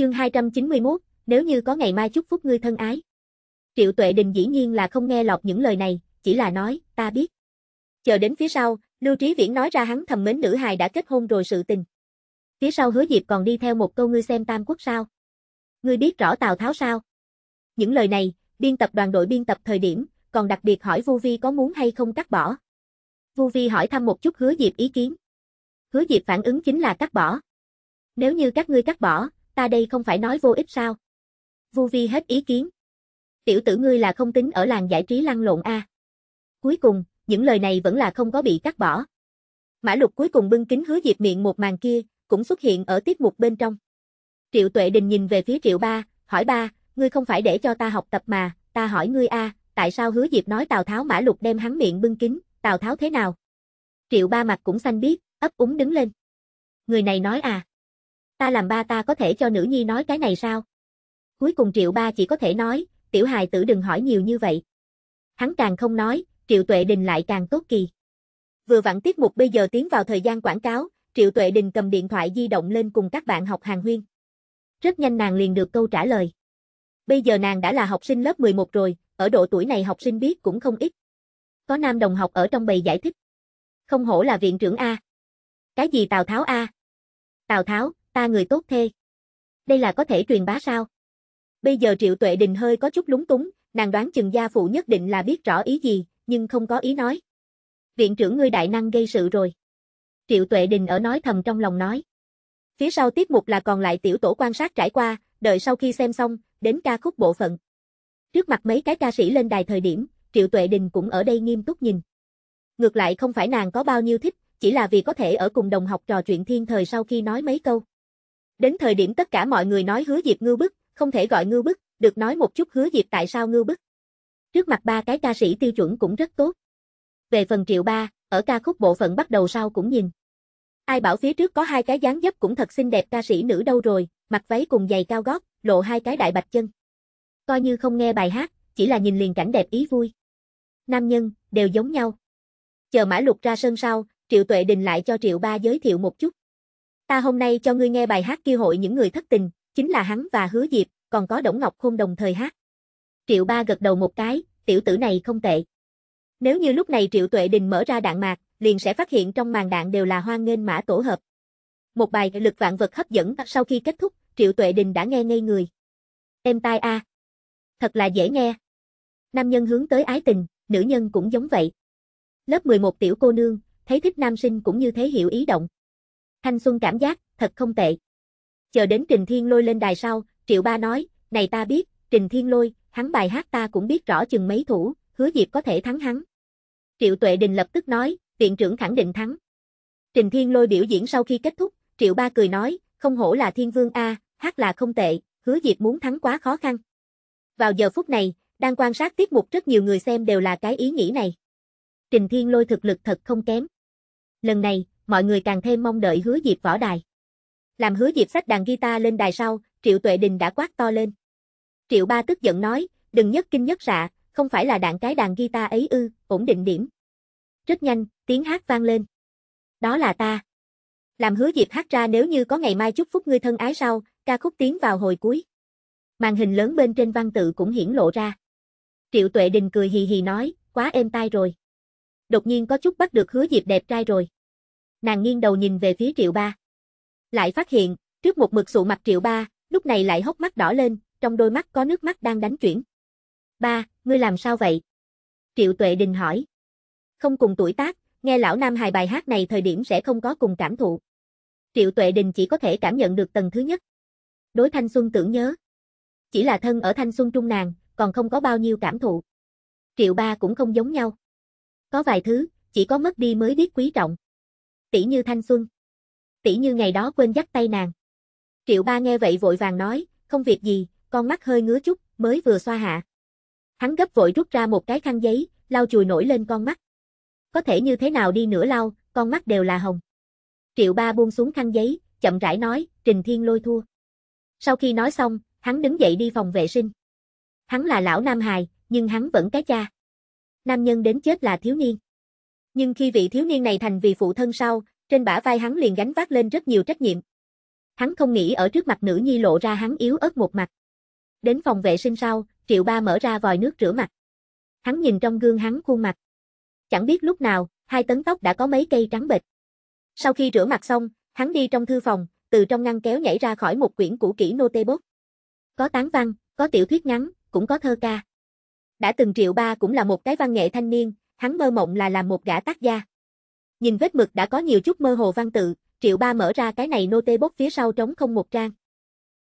Chương 291, nếu như có ngày mai chúc phúc ngươi thân ái. Triệu Tuệ Đình dĩ nhiên là không nghe lọt những lời này, chỉ là nói, ta biết. Chờ đến phía sau, Lưu Trí Viễn nói ra hắn thầm mến nữ hài đã kết hôn rồi sự tình. Phía sau hứa Diệp còn đi theo một câu ngươi xem Tam Quốc sao. Ngươi biết rõ Tào Tháo sao. Những lời này, biên tập đoàn đội biên tập thời điểm, còn đặc biệt hỏi Vu Vi có muốn hay không cắt bỏ. Vu Vi hỏi thăm một chút hứa Diệp ý kiến. Hứa Diệp phản ứng chính là cắt bỏ. Nếu như các ngươi cắt bỏ, ta đây không phải nói vô ích sao? Vu Vi hết ý kiến. Tiểu tử ngươi là không tính ở làng giải trí lăn lộn a. Cuối cùng, những lời này vẫn là không có bị cắt bỏ. Mã Lục cuối cùng bưng kính hứa Diệp miệng một màn kia, cũng xuất hiện ở tiết mục bên trong. Triệu Tuệ Đình nhìn về phía Triệu Ba, hỏi ba, ngươi không phải để cho ta học tập mà, ta hỏi ngươi a, tại sao hứa Diệp nói Tào Tháo Mã Lục đem hắn miệng bưng kính, Tào Tháo thế nào? Triệu Ba mặt cũng xanh biết, ấp úng đứng lên. Người này nói à ta làm ba ta có thể cho nữ nhi nói cái này sao? Cuối cùng triệu ba chỉ có thể nói, tiểu hài tử đừng hỏi nhiều như vậy. Hắn càng không nói, triệu tuệ đình lại càng tốt kỳ. Vừa vặn tiết mục bây giờ tiến vào thời gian quảng cáo, triệu tuệ đình cầm điện thoại di động lên cùng các bạn học hàng huyên. Rất nhanh nàng liền được câu trả lời. Bây giờ nàng đã là học sinh lớp 11 rồi, ở độ tuổi này học sinh biết cũng không ít. Có nam đồng học ở trong bầy giải thích. Không hổ là viện trưởng A. Cái gì Tào Tháo A? Tào Tháo, ta người tốt thê. Đây là có thể truyền bá sao? Bây giờ Triệu Tuệ Đình hơi có chút lúng túng, nàng đoán chừng gia phụ nhất định là biết rõ ý gì, nhưng không có ý nói. Viện trưởng ngươi đại năng gây sự rồi. Triệu Tuệ Đình ở nói thầm trong lòng nói. Phía sau tiết mục là còn lại tiểu tổ quan sát trải qua, đợi sau khi xem xong, đến ca khúc bộ phận. Trước mặt mấy cái ca sĩ lên đài thời điểm, Triệu Tuệ Đình cũng ở đây nghiêm túc nhìn. Ngược lại không phải nàng có bao nhiêu thích, chỉ là vì có thể ở cùng đồng học trò chuyện thiên thời sau khi nói mấy câu. Đến thời điểm tất cả mọi người nói hứa Diệp ngư bức, không thể gọi ngư bức, được nói một chút hứa Diệp tại sao ngư bức. Trước mặt ba cái ca sĩ tiêu chuẩn cũng rất tốt. Về phần triệu ba, ở ca khúc bộ phận bắt đầu sau cũng nhìn. Ai bảo phía trước có hai cái dáng dấp cũng thật xinh đẹp ca sĩ nữ đâu rồi, mặc váy cùng giày cao gót, lộ hai cái đại bạch chân. Coi như không nghe bài hát, chỉ là nhìn liền cảnh đẹp ý vui. Nam nhân, đều giống nhau. Chờ mã lục ra sân sau, Triệu Tuệ Đình lại cho Triệu Ba giới thiệu một chút. Ta hôm nay cho ngươi nghe bài hát kêu hội những người thất tình, chính là hắn và hứa diệp, còn có Đổng Ngọc Khôn đồng thời hát. Triệu Ba gật đầu một cái, tiểu tử này không tệ. Nếu như lúc này Triệu Tuệ Đình mở ra đạn mạc, liền sẽ phát hiện trong màn đạn đều là hoa nghênh mã tổ hợp. Một bài lực vạn vật hấp dẫn sau khi kết thúc, Triệu Tuệ Đình đã nghe ngây người. Em tai a. Thật là dễ nghe. Nam nhân hướng tới ái tình, nữ nhân cũng giống vậy. Lớp 11 tiểu cô nương, thấy thích nam sinh cũng như thế hiểu ý động. Thanh xuân cảm giác, thật không tệ. Chờ đến Trình Thiên Lôi lên đài sau, Triệu Ba nói, này ta biết, Trình Thiên Lôi, hắn bài hát ta cũng biết rõ chừng mấy thủ, hứa Diệp có thể thắng hắn. Triệu Tuệ Đình lập tức nói, viện trưởng khẳng định thắng. Trình Thiên Lôi biểu diễn sau khi kết thúc, Triệu Ba cười nói, không hổ là Thiên Vương A, hát là không tệ, hứa Diệp muốn thắng quá khó khăn. Vào giờ phút này, đang quan sát tiết mục rất nhiều người xem đều là cái ý nghĩ này. Trình Thiên Lôi thực lực thật không kém. Lần này, mọi người càng thêm mong đợi hứa Diệp võ đài. Làm hứa Diệp sách đàn guitar lên đài sau, Triệu Tuệ Đình đã quát to lên. Triệu Ba tức giận nói, đừng nhất kinh nhất rạ, không phải là đạn cái đàn guitar ấy ư, ổn định điểm. Rất nhanh, tiếng hát vang lên. Đó là ta. Làm hứa Diệp hát ra nếu như có ngày mai chúc phúc ngươi thân ái sau, ca khúc tiến vào hồi cuối. Màn hình lớn bên trên văn tự cũng hiển lộ ra. Triệu Tuệ Đình cười hì hì nói, quá êm tai rồi. Đột nhiên có chút bắt được hứa Diệp đẹp trai rồi. Nàng nghiêng đầu nhìn về phía Triệu Ba. Lại phát hiện, trước một mực sụ mặt Triệu Ba, lúc này lại hốc mắt đỏ lên, trong đôi mắt có nước mắt đang đánh chuyển. Ba, ngươi làm sao vậy? Triệu Tuệ Đình hỏi. Không cùng tuổi tác, nghe lão Nam hài bài hát này thời điểm sẽ không có cùng cảm thụ. Triệu Tuệ Đình chỉ có thể cảm nhận được tầng thứ nhất. Đối thanh xuân tưởng nhớ. Chỉ là thân ở thanh xuân trung nàng, còn không có bao nhiêu cảm thụ. Triệu Ba cũng không giống nhau. Có vài thứ, chỉ có mất đi mới biết quý trọng tỷ như thanh xuân. Tỷ như ngày đó quên dắt tay nàng. Triệu ba nghe vậy vội vàng nói, không việc gì, con mắt hơi ngứa chút, mới vừa xoa hạ. Hắn gấp vội rút ra một cái khăn giấy, lau chùi nổi lên con mắt. Có thể như thế nào đi nữa lau, con mắt đều là hồng. Triệu ba buông xuống khăn giấy, chậm rãi nói, Trình Thiên lôi thua. Sau khi nói xong, hắn đứng dậy đi phòng vệ sinh. Hắn là lão Nam Hài, nhưng hắn vẫn cái cha. Nam nhân đến chết là thiếu niên. Nhưng khi vị thiếu niên này thành vì phụ thân sau, trên bả vai hắn liền gánh vác lên rất nhiều trách nhiệm. Hắn không nghĩ ở trước mặt nữ nhi lộ ra hắn yếu ớt một mặt. Đến phòng vệ sinh sau, Triệu Ba mở ra vòi nước rửa mặt. Hắn nhìn trong gương hắn khuôn mặt. Chẳng biết lúc nào, hai tấn tóc đã có mấy cây trắng bệch. Sau khi rửa mặt xong, hắn đi trong thư phòng, từ trong ngăn kéo nhảy ra khỏi một quyển cũ kỹ notebook. Có tán văn, có tiểu thuyết ngắn, cũng có thơ ca. Đã từng Triệu Ba cũng là một cái văn nghệ thanh niên, hắn mơ mộng là làm một gã tác gia. Nhìn vết mực đã có nhiều chút mơ hồ văn tự, Triệu Ba mở ra cái này nô tê bốc phía sau trống không một trang.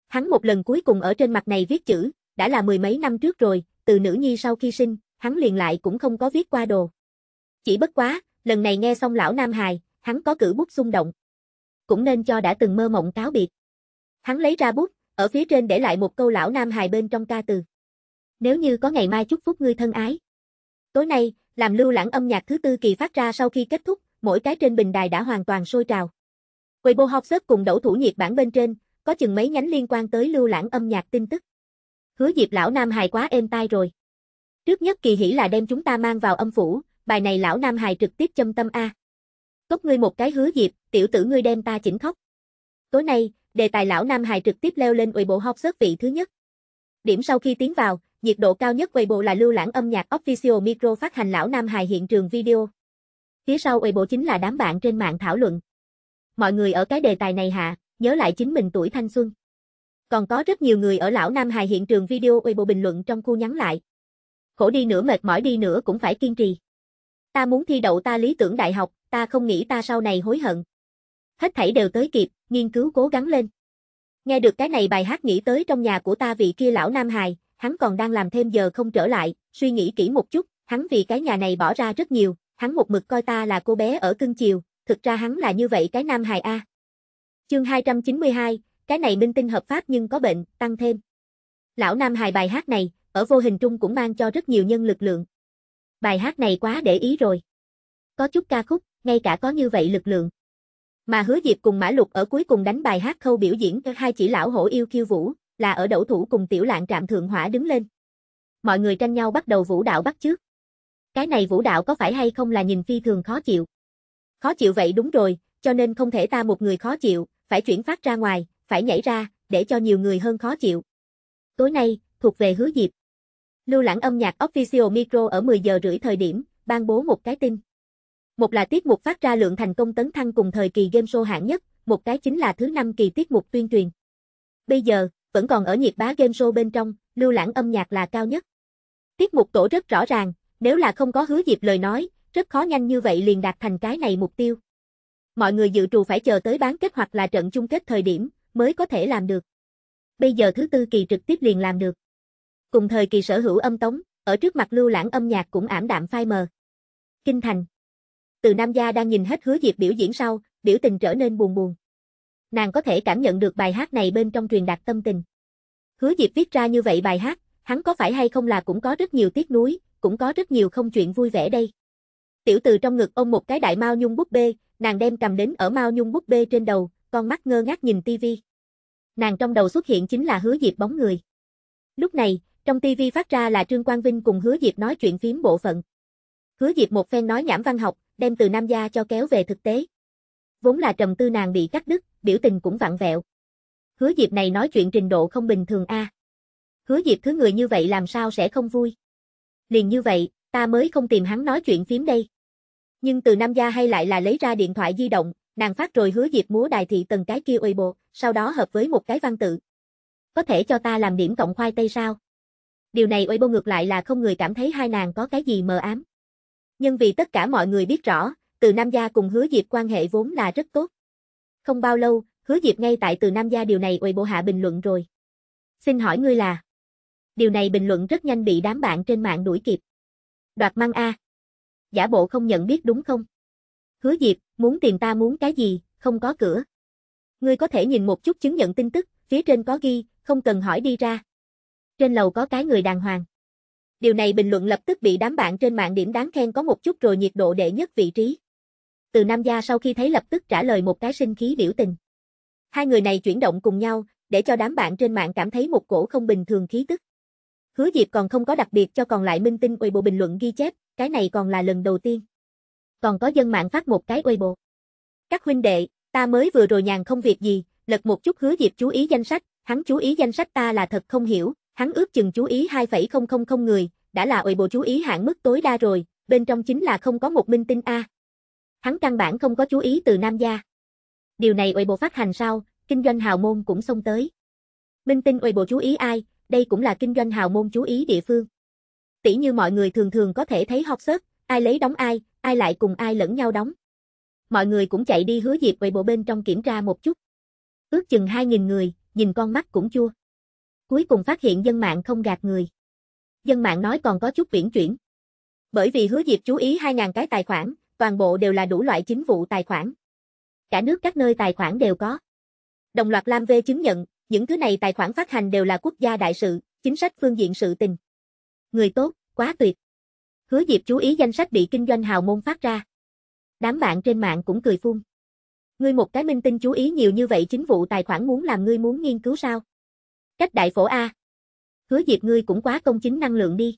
Hắn một lần cuối cùng ở trên mặt này viết chữ, đã là mười mấy năm trước rồi, từ nữ nhi sau khi sinh, hắn liền lại cũng không có viết qua đồ. Chỉ bất quá, lần này nghe xong lão Nam Hài, hắn có cử bút xung động. Cũng nên cho đã từng mơ mộng cáo biệt. Hắn lấy ra bút, ở phía trên để lại một câu lão Nam Hài bên trong ca từ. Nếu như có ngày mai chúc phúc ngươi thân ái. Tối nay, làm lưu lãng âm nhạc thứ tư kỳ phát ra sau khi kết thúc, mỗi cái trên bình đài đã hoàn toàn sôi trào. Weibo sớt cùng đấu thủ nhiệt bản bên trên, có chừng mấy nhánh liên quan tới lưu lãng âm nhạc tin tức. Hứa Diệp lão Nam hài quá êm tai rồi. Trước nhất kỳ hỉ là đem chúng ta mang vào âm phủ, bài này lão Nam hài trực tiếp châm tâm A. Cốc ngươi một cái hứa Diệp, tiểu tử ngươi đem ta chỉnh khóc. Tối nay, đề tài lão Nam hài trực tiếp leo lên Weibo sớt vị thứ nhất. Điểm sau khi tiến vào, nhiệt độ cao nhất Weibo là lưu lãng âm nhạc Official Micro phát hành lão Nam Hài hiện trường video. Phía sau Weibo chính là đám bạn trên mạng thảo luận. Mọi người ở cái đề tài này hạ, nhớ lại chính mình tuổi thanh xuân. Còn có rất nhiều người ở lão Nam Hài hiện trường video Weibo bình luận trong khu nhắn lại. Khổ đi nữa mệt mỏi đi nữa cũng phải kiên trì. Ta muốn thi đậu ta lý tưởng đại học, ta không nghĩ ta sau này hối hận. Hết thảy đều tới kịp, nghiên cứu cố gắng lên. Nghe được cái này bài hát nghĩ tới trong nhà của ta vị kia lão Nam Hài, hắn còn đang làm thêm giờ không trở lại, suy nghĩ kỹ một chút, hắn vì cái nhà này bỏ ra rất nhiều, hắn một mực coi ta là cô bé ở cưng chiều, thực ra hắn là như vậy cái nam hài A. Chương 292, cái này minh tinh hợp pháp nhưng có bệnh, tăng thêm. Lão nam hài bài hát này, ở vô hình trung cũng mang cho rất nhiều nhân lực lượng. Bài hát này quá để ý rồi. Có chút ca khúc, ngay cả có như vậy lực lượng. Mà hứa diệp cùng Mã Lục ở cuối cùng đánh bài hát khâu biểu diễn cho hai chỉ lão hổ yêu kiêu vũ, là ở đấu thủ cùng tiểu lạng trạm thượng hỏa đứng lên. Mọi người tranh nhau bắt đầu vũ đạo bắt trước. Cái này vũ đạo có phải hay không là nhìn phi thường khó chịu? Khó chịu vậy đúng rồi, cho nên không thể ta một người khó chịu, phải chuyển phát ra ngoài, phải nhảy ra, để cho nhiều người hơn khó chịu. Tối nay, thuộc về hứa dịp. Lưu lãng âm nhạc Official Micro ở 10 giờ rưỡi thời điểm, ban bố một cái tin. Một là tiết mục phát ra lượng thành công tấn thăng cùng thời kỳ game show hạng nhất, một cái chính là thứ năm kỳ tiết mục tuyên truyền. Bây giờ, vẫn còn ở nhiệt bá game show bên trong, lưu lãng âm nhạc là cao nhất. Tiết mục tổ rất rõ ràng, nếu là không có hứa dịp lời nói, rất khó nhanh như vậy liền đạt thành cái này mục tiêu. Mọi người dự trù phải chờ tới bán kết hoặc là trận chung kết thời điểm, mới có thể làm được. Bây giờ thứ tư kỳ trực tiếp liền làm được. Cùng thời kỳ sở hữu âm tống, ở trước mặt lưu lãng âm nhạc cũng ảm đạm phai mờ. Kinh thành. Từ Nam Gia đang nhìn hết hứa dịp biểu diễn sau, biểu tình trở nên buồn buồn nàng có thể cảm nhận được bài hát này bên trong truyền đạt tâm tình. Hứa Diệp viết ra như vậy bài hát, hắn có phải hay không là cũng có rất nhiều tiếc nuối, cũng có rất nhiều không chuyện vui vẻ đây. Tiểu từ trong ngực ôm một cái đại mao nhung búp bê, nàng đem cầm đến ở mao nhung búp bê trên đầu, con mắt ngơ ngác nhìn tivi. Nàng trong đầu xuất hiện chính là Hứa Diệp bóng người. Lúc này, trong tivi phát ra là Trương Quang Vinh cùng Hứa Diệp nói chuyện phím bộ phận. Hứa Diệp một phen nói nhảm văn học, đem từ nam gia cho kéo về thực tế. Vốn là trầm tư nàng bị cắt đứt, biểu tình cũng vặn vẹo. Hứa Diệp này nói chuyện trình độ không bình thường a. À. Hứa Diệp thứ người như vậy làm sao sẽ không vui. Liền như vậy, ta mới không tìm hắn nói chuyện phím đây. Nhưng từ Nam Gia hay lại là lấy ra điện thoại di động, nàng phát rồi hứa Diệp múa đài thị tần cái kia uy bộ, sau đó hợp với một cái văn tự. Có thể cho ta làm điểm cộng khoai tây sao? Điều này uy bộ ngược lại là không người cảm thấy hai nàng có cái gì mờ ám. Nhưng vì tất cả mọi người biết rõ, từ Nam Gia cùng hứa Diệp quan hệ vốn là rất tốt không bao lâu, hứa Diệp ngay tại từ Nam Gia điều này uầy bộ hạ bình luận rồi. Xin hỏi ngươi là? Điều này bình luận rất nhanh bị đám bạn trên mạng đuổi kịp. Đoạt Măng A. Giả bộ không nhận biết đúng không? Hứa Diệp, muốn tìm ta muốn cái gì, không có cửa. Ngươi có thể nhìn một chút chứng nhận tin tức, phía trên có ghi, không cần hỏi đi ra. Trên lầu có cái người đàng hoàng. Điều này bình luận lập tức bị đám bạn trên mạng điểm đáng khen có một chút rồi nhiệt độ để nhất vị trí từ Nam Gia sau khi thấy lập tức trả lời một cái sinh khí biểu tình. Hai người này chuyển động cùng nhau, để cho đám bạn trên mạng cảm thấy một cổ không bình thường khí tức. Hứa Diệp còn không có đặc biệt cho còn lại minh tinh Weibo bình luận ghi chép, cái này còn là lần đầu tiên. Còn có dân mạng phát một cái Weibo. Các huynh đệ, ta mới vừa rồi nhàn không việc gì, lật một chút Hứa Diệp chú ý danh sách, hắn chú ý danh sách ta là thật không hiểu, hắn ước chừng chú ý 2,000 người, đã là Weibo chú ý hạn mức tối đa rồi, bên trong chính là không có một minh tinh a. Hắn căn bản không có chú ý từ nam gia. Điều này ủy bộ phát hành sau, kinh doanh hào môn cũng xông tới. Minh tinh ủy bộ chú ý ai, đây cũng là kinh doanh hào môn chú ý địa phương. Tỷ như mọi người thường thường có thể thấy hot search, ai lấy đóng ai, ai lại cùng ai lẫn nhau đóng. Mọi người cũng chạy đi hứa dịp ủy bộ bên trong kiểm tra một chút. Ước chừng 2.000 người, nhìn con mắt cũng chua. Cuối cùng phát hiện dân mạng không gạt người. Dân mạng nói còn có chút viễn chuyển. Bởi vì hứa dịp chú ý 2.000 cái tài khoản, toàn bộ đều là đủ loại chính vụ tài khoản. Cả nước các nơi tài khoản đều có. Đồng loạt Lam V chứng nhận, những thứ này tài khoản phát hành đều là quốc gia đại sự, chính sách phương diện sự tình. Người tốt, quá tuyệt. Hứa Diệp chú ý danh sách bị kinh doanh hào môn phát ra. Đám bạn trên mạng cũng cười phun. Ngươi một cái minh tinh chú ý nhiều như vậy chính vụ tài khoản muốn làm ngươi muốn nghiên cứu sao? Cách đại phổ A. Hứa Diệp ngươi cũng quá công chính năng lượng đi.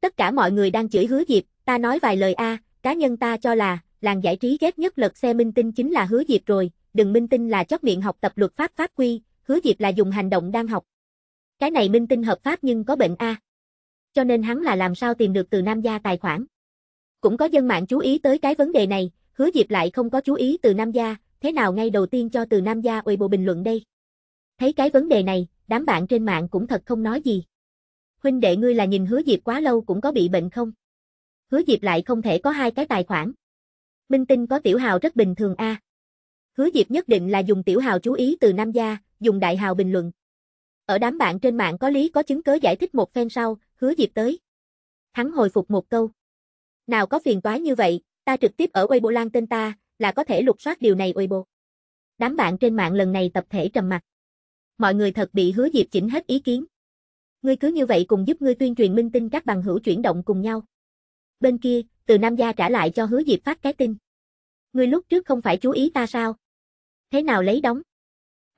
Tất cả mọi người đang chửi Hứa Diệp, ta nói vài lời A, cá nhân ta cho là, làng giải trí ghét nhất lật xe minh tinh chính là hứa diệp rồi, đừng minh tinh là chót miệng học tập luật pháp pháp quy, hứa diệp là dùng hành động đang học. Cái này minh tinh hợp pháp nhưng có bệnh A. Cho nên hắn là làm sao tìm được từ nam gia tài khoản. Cũng có dân mạng chú ý tới cái vấn đề này, hứa diệp lại không có chú ý từ nam gia, thế nào ngay đầu tiên cho từ nam gia ôi bộ bình luận đây. Thấy cái vấn đề này, đám bạn trên mạng cũng thật không nói gì. Huynh đệ ngươi là nhìn hứa diệp quá lâu cũng có bị bệnh không? hứa Diệp lại không thể có hai cái tài khoản. Minh tinh có tiểu hào rất bình thường a. À. Hứa Diệp nhất định là dùng tiểu hào chú ý từ nam gia, dùng đại hào bình luận. Ở đám bạn trên mạng có lý có chứng cứ giải thích một phen sau, hứa Diệp tới. Hắn hồi phục một câu. Nào có phiền toái như vậy, ta trực tiếp ở Weibo lan tên ta, là có thể lục soát điều này Weibo. Đám bạn trên mạng lần này tập thể trầm mặt. Mọi người thật bị hứa Diệp chỉnh hết ý kiến. Ngươi cứ như vậy cùng giúp ngươi tuyên truyền minh tinh các bằng hữu chuyển động cùng nhau bên kia, từ Nam Gia trả lại cho hứa Diệp phát cái tin. Ngươi lúc trước không phải chú ý ta sao? Thế nào lấy đóng?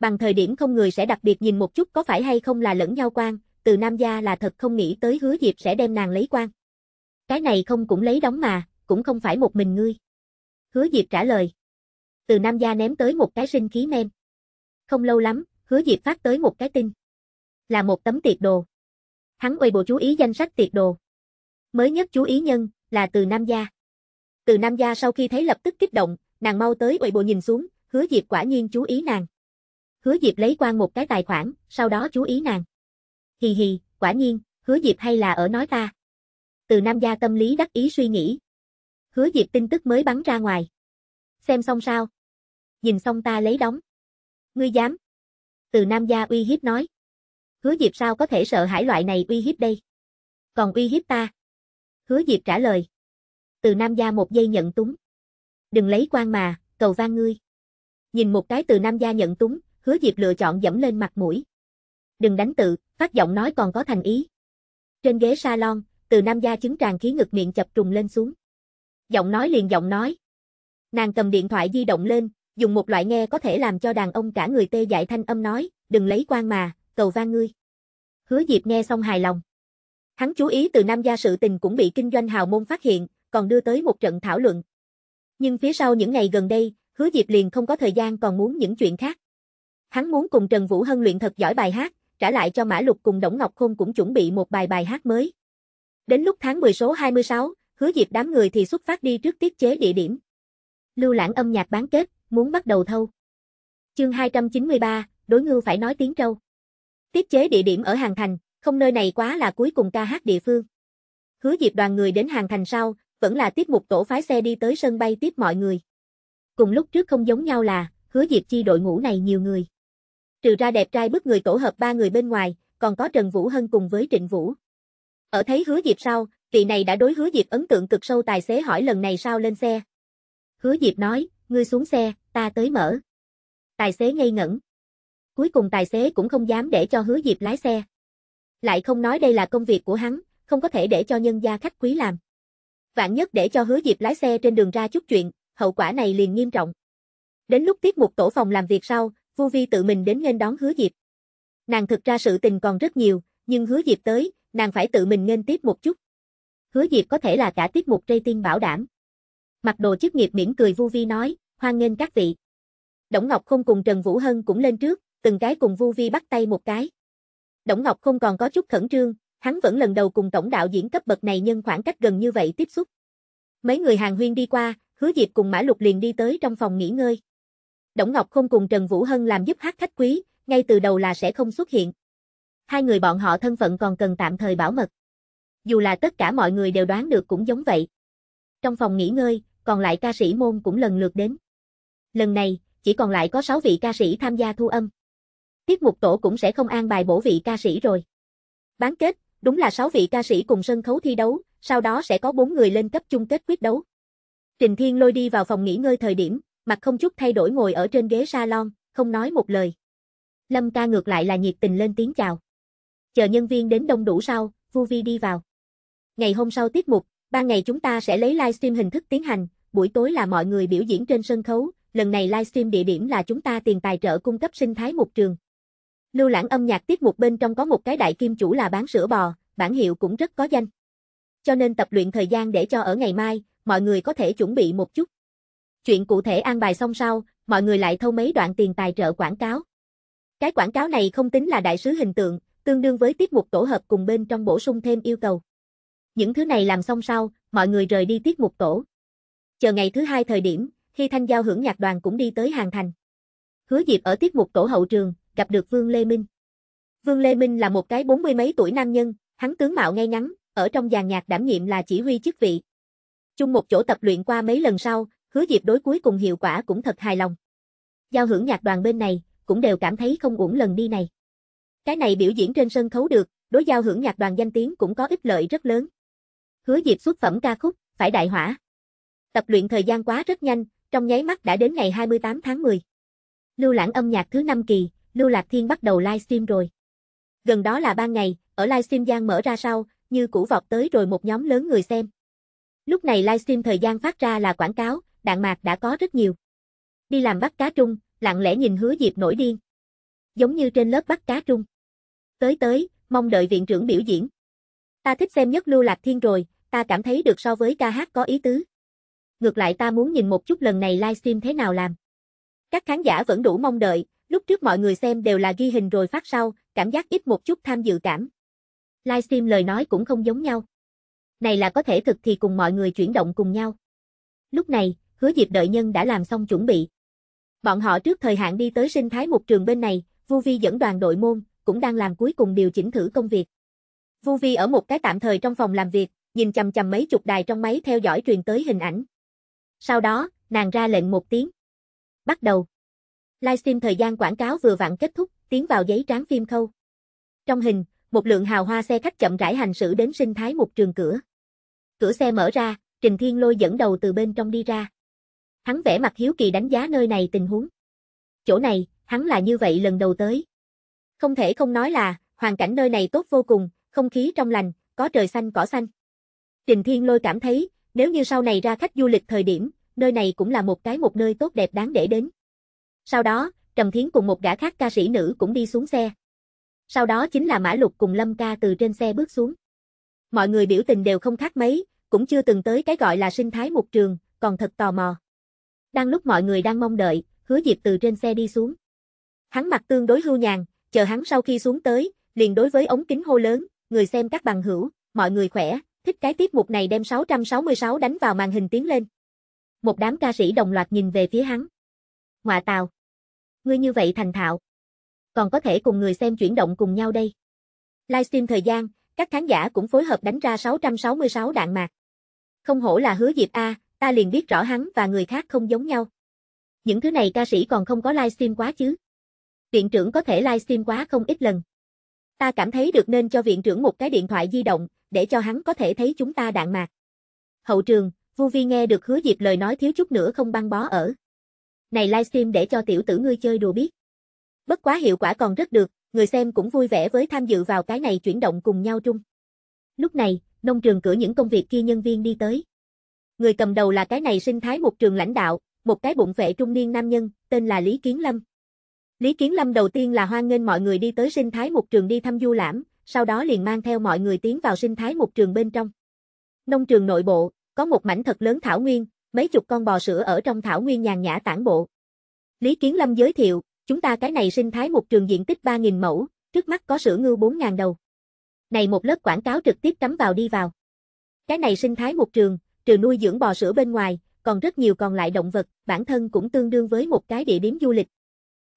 Bằng thời điểm không người sẽ đặc biệt nhìn một chút có phải hay không là lẫn nhau quan, từ Nam Gia là thật không nghĩ tới hứa Diệp sẽ đem nàng lấy quan. Cái này không cũng lấy đóng mà, cũng không phải một mình ngươi. Hứa Diệp trả lời. Từ Nam Gia ném tới một cái sinh khí men. Không lâu lắm, hứa Diệp phát tới một cái tin. Là một tấm tiệc đồ. Hắn uy bộ chú ý danh sách tiệc đồ. Mới nhất chú ý nhân là Từ Nam gia. Từ Nam gia sau khi thấy lập tức kích động, nàng mau tới uệ bộ nhìn xuống, Hứa Diệp quả nhiên chú ý nàng. Hứa Diệp lấy quan một cái tài khoản, sau đó chú ý nàng. Hì hì, quả nhiên, Hứa Diệp hay là ở nói ta. Từ Nam gia tâm lý đắc ý suy nghĩ. Hứa Diệp tin tức mới bắn ra ngoài. Xem xong sao? Nhìn xong ta lấy đóng. Ngươi dám? Từ Nam gia uy hiếp nói. Hứa Diệp sao có thể sợ hãi loại này uy hiếp đây? Còn uy hiếp ta? Hứa Diệp trả lời. Từ Nam Gia một giây nhận túng. Đừng lấy quan mà, cầu van ngươi. Nhìn một cái từ Nam Gia nhận túng, Hứa Diệp lựa chọn dẫm lên mặt mũi. Đừng đánh tự, phát giọng nói còn có thành ý. Trên ghế salon, từ Nam Gia chứng tràn khí ngực miệng chập trùng lên xuống. Giọng nói liền giọng nói. Nàng cầm điện thoại di động lên, dùng một loại nghe có thể làm cho đàn ông cả người tê dại thanh âm nói, đừng lấy quan mà, cầu van ngươi. Hứa Diệp nghe xong hài lòng. Hắn chú ý từ Nam gia sự tình cũng bị kinh doanh hào môn phát hiện, còn đưa tới một trận thảo luận. Nhưng phía sau những ngày gần đây, hứa Diệp liền không có thời gian còn muốn những chuyện khác. Hắn muốn cùng Trần Vũ Hân luyện thật giỏi bài hát, trả lại cho Mã Lục cùng Đổng Ngọc Khôn cũng chuẩn bị một bài bài hát mới. Đến lúc tháng 10 số 26, hứa Diệp đám người thì xuất phát đi trước tiết chế địa điểm. Lưu lãng âm nhạc bán kết, muốn bắt đầu thâu. Chương 293, đối ngư phải nói tiếng trâu. Tiết chế địa điểm ở Hàng Thành, không nơi này quá là cuối cùng ca hát địa phương. Hứa Diệp đoàn người đến hàng thành sau, vẫn là tiếp một tổ phái xe đi tới sân bay tiếp mọi người. Cùng lúc trước không giống nhau là, Hứa Diệp chi đội ngũ này nhiều người. Trừ ra đẹp trai bức người tổ hợp ba người bên ngoài, còn có Trần Vũ Hân cùng với Trịnh Vũ. Ở thấy Hứa Diệp sau, vị này đã đối Hứa Diệp ấn tượng cực sâu tài xế hỏi lần này sao lên xe. Hứa Diệp nói, ngươi xuống xe, ta tới mở. Tài xế ngây ngẩn. Cuối cùng tài xế cũng không dám để cho Hứa Diệp lái xe. Lại không nói đây là công việc của hắn, không có thể để cho nhân gia khách quý làm. Vạn nhất để cho hứa dịp lái xe trên đường ra chút chuyện, hậu quả này liền nghiêm trọng. Đến lúc tiết mục tổ phòng làm việc sau, Vu Vi tự mình đến nghênh đón hứa dịp. Nàng thực ra sự tình còn rất nhiều, nhưng hứa dịp tới, nàng phải tự mình nghênh tiếp một chút. Hứa dịp có thể là cả tiết mục rating bảo đảm. Mặc đồ chức nghiệp miễn cười Vu Vi nói, hoan nghênh các vị. Đổng Ngọc không cùng Trần Vũ Hân cũng lên trước, từng cái cùng Vu Vi bắt tay một cái. Đổng Ngọc không còn có chút khẩn trương, hắn vẫn lần đầu cùng tổng đạo diễn cấp bậc này nhân khoảng cách gần như vậy tiếp xúc. Mấy người hàng huyên đi qua, hứa diệp cùng Mã Lục liền đi tới trong phòng nghỉ ngơi. Đổng Ngọc không cùng Trần Vũ Hân làm giúp hát khách quý, ngay từ đầu là sẽ không xuất hiện. Hai người bọn họ thân phận còn cần tạm thời bảo mật. Dù là tất cả mọi người đều đoán được cũng giống vậy. Trong phòng nghỉ ngơi, còn lại ca sĩ môn cũng lần lượt đến. Lần này, chỉ còn lại có 6 vị ca sĩ tham gia thu âm tiết mục tổ cũng sẽ không an bài bổ vị ca sĩ rồi. Bán kết, đúng là 6 vị ca sĩ cùng sân khấu thi đấu, sau đó sẽ có 4 người lên cấp chung kết quyết đấu. Trình Thiên lôi đi vào phòng nghỉ ngơi thời điểm, mặt không chút thay đổi ngồi ở trên ghế salon, không nói một lời. Lâm ca ngược lại là nhiệt tình lên tiếng chào. Chờ nhân viên đến đông đủ sau, Vu Vi đi vào. Ngày hôm sau tiết mục, ban ngày chúng ta sẽ lấy livestream hình thức tiến hành, buổi tối là mọi người biểu diễn trên sân khấu, lần này livestream địa điểm là chúng ta tiền tài trợ cung cấp sinh thái một trường. Lưu lãng âm nhạc tiết mục bên trong có một cái đại kim chủ là bán sữa bò, bản hiệu cũng rất có danh. Cho nên tập luyện thời gian để cho ở ngày mai, mọi người có thể chuẩn bị một chút. Chuyện cụ thể an bài xong sau, mọi người lại thâu mấy đoạn tiền tài trợ quảng cáo. Cái quảng cáo này không tính là đại sứ hình tượng, tương đương với tiết mục tổ hợp cùng bên trong bổ sung thêm yêu cầu. Những thứ này làm xong sau, mọi người rời đi tiết mục tổ. Chờ ngày thứ hai thời điểm, khi Thanh Giao hưởng nhạc đoàn cũng đi tới Hàng Thành. Hứa Diệp ở tiết mục tổ hậu trường, gặp được Vương Lê Minh. Vương Lê Minh là một cái bốn mươi mấy tuổi nam nhân, hắn tướng mạo ngay ngắn, ở trong dàn nhạc đảm nhiệm là chỉ huy chức vị. Chung một chỗ tập luyện qua mấy lần sau, hứa dịp đối cuối cùng hiệu quả cũng thật hài lòng. Giao hưởng nhạc đoàn bên này, cũng đều cảm thấy không uổng lần đi này. Cái này biểu diễn trên sân khấu được, đối giao hưởng nhạc đoàn danh tiếng cũng có ích lợi rất lớn. Hứa dịp xuất phẩm ca khúc, phải đại hỏa. Tập luyện thời gian quá rất nhanh, trong nháy mắt đã đến ngày 28 tháng 10. Lưu lãng âm nhạc thứ 5 kỳ, Lưu Lạc Thiên bắt đầu livestream rồi. Gần đó là ban ngày, ở livestream Giang mở ra sau, như cũ vọt tới rồi một nhóm lớn người xem. Lúc này livestream thời gian phát ra là quảng cáo, đạn mạc đã có rất nhiều. Đi làm bắt cá trung, lặng lẽ nhìn hứa Diệp nổi điên. Giống như trên lớp bắt cá trung. Tới tới, mong đợi viện trưởng biểu diễn. Ta thích xem nhất Lưu Lạc Thiên rồi, ta cảm thấy được so với ca hát có ý tứ. Ngược lại ta muốn nhìn một chút lần này livestream thế nào làm. Các khán giả vẫn đủ mong đợi, Lúc trước mọi người xem đều là ghi hình rồi phát sau, cảm giác ít một chút tham dự cảm. Livestream lời nói cũng không giống nhau. Này là có thể thực thì cùng mọi người chuyển động cùng nhau. Lúc này, hứa dịp đợi nhân đã làm xong chuẩn bị. Bọn họ trước thời hạn đi tới sinh thái một trường bên này, Vu Vi dẫn đoàn đội môn, cũng đang làm cuối cùng điều chỉnh thử công việc. Vu Vi ở một cái tạm thời trong phòng làm việc, nhìn chầm chầm mấy chục đài trong máy theo dõi truyền tới hình ảnh. Sau đó, nàng ra lệnh một tiếng. Bắt đầu. Livestream thời gian quảng cáo vừa vặn kết thúc, tiến vào giấy tráng phim khâu. Trong hình, một lượng hào hoa xe khách chậm rãi hành xử đến sinh thái một trường cửa. Cửa xe mở ra, Trình Thiên Lôi dẫn đầu từ bên trong đi ra. Hắn vẻ mặt hiếu kỳ đánh giá nơi này tình huống. Chỗ này, hắn là như vậy lần đầu tới. Không thể không nói là, hoàn cảnh nơi này tốt vô cùng, không khí trong lành, có trời xanh cỏ xanh. Trình Thiên Lôi cảm thấy, nếu như sau này ra khách du lịch thời điểm, nơi này cũng là một cái một nơi tốt đẹp đáng để đến. Sau đó, Trầm Thiến cùng một gã khác ca sĩ nữ cũng đi xuống xe. Sau đó chính là Mã Lục cùng Lâm Ca từ trên xe bước xuống. Mọi người biểu tình đều không khác mấy, cũng chưa từng tới cái gọi là sinh thái một trường, còn thật tò mò. Đang lúc mọi người đang mong đợi, hứa Diệp từ trên xe đi xuống. Hắn mặt tương đối hưu nhàn, chờ hắn sau khi xuống tới, liền đối với ống kính hô lớn, người xem các bằng hữu, mọi người khỏe, thích cái tiết mục này đem 666 đánh vào màn hình tiến lên. Một đám ca sĩ đồng loạt nhìn về phía hắn. Ngoạ tào. Ngươi như vậy thành thạo. Còn có thể cùng người xem chuyển động cùng nhau đây. Livestream thời gian, các khán giả cũng phối hợp đánh ra 666 đạn mạc. Không hổ là hứa Diệp A, ta liền biết rõ hắn và người khác không giống nhau. Những thứ này ca sĩ còn không có livestream quá chứ. Viện trưởng có thể livestream quá không ít lần. Ta cảm thấy được nên cho viện trưởng một cái điện thoại di động, để cho hắn có thể thấy chúng ta đạn mạc. Hậu trường, Vu Vi nghe được hứa Diệp lời nói thiếu chút nữa không băng bó ở này livestream để cho tiểu tử ngươi chơi đùa biết. Bất quá hiệu quả còn rất được, người xem cũng vui vẻ với tham dự vào cái này chuyển động cùng nhau chung. Lúc này, nông trường cửa những công việc kia nhân viên đi tới. Người cầm đầu là cái này sinh thái một trường lãnh đạo, một cái bụng vệ trung niên nam nhân, tên là Lý Kiến Lâm. Lý Kiến Lâm đầu tiên là hoan nghênh mọi người đi tới sinh thái một trường đi thăm du lãm, sau đó liền mang theo mọi người tiến vào sinh thái một trường bên trong. Nông trường nội bộ, có một mảnh thật lớn thảo nguyên, mấy chục con bò sữa ở trong thảo nguyên nhàn nhã tản bộ. Lý Kiến Lâm giới thiệu, chúng ta cái này sinh thái một trường diện tích 3.000 mẫu, trước mắt có sữa ngưu 4.000 đầu. Này một lớp quảng cáo trực tiếp cắm vào đi vào. Cái này sinh thái một trường, trừ nuôi dưỡng bò sữa bên ngoài, còn rất nhiều còn lại động vật, bản thân cũng tương đương với một cái địa điểm du lịch.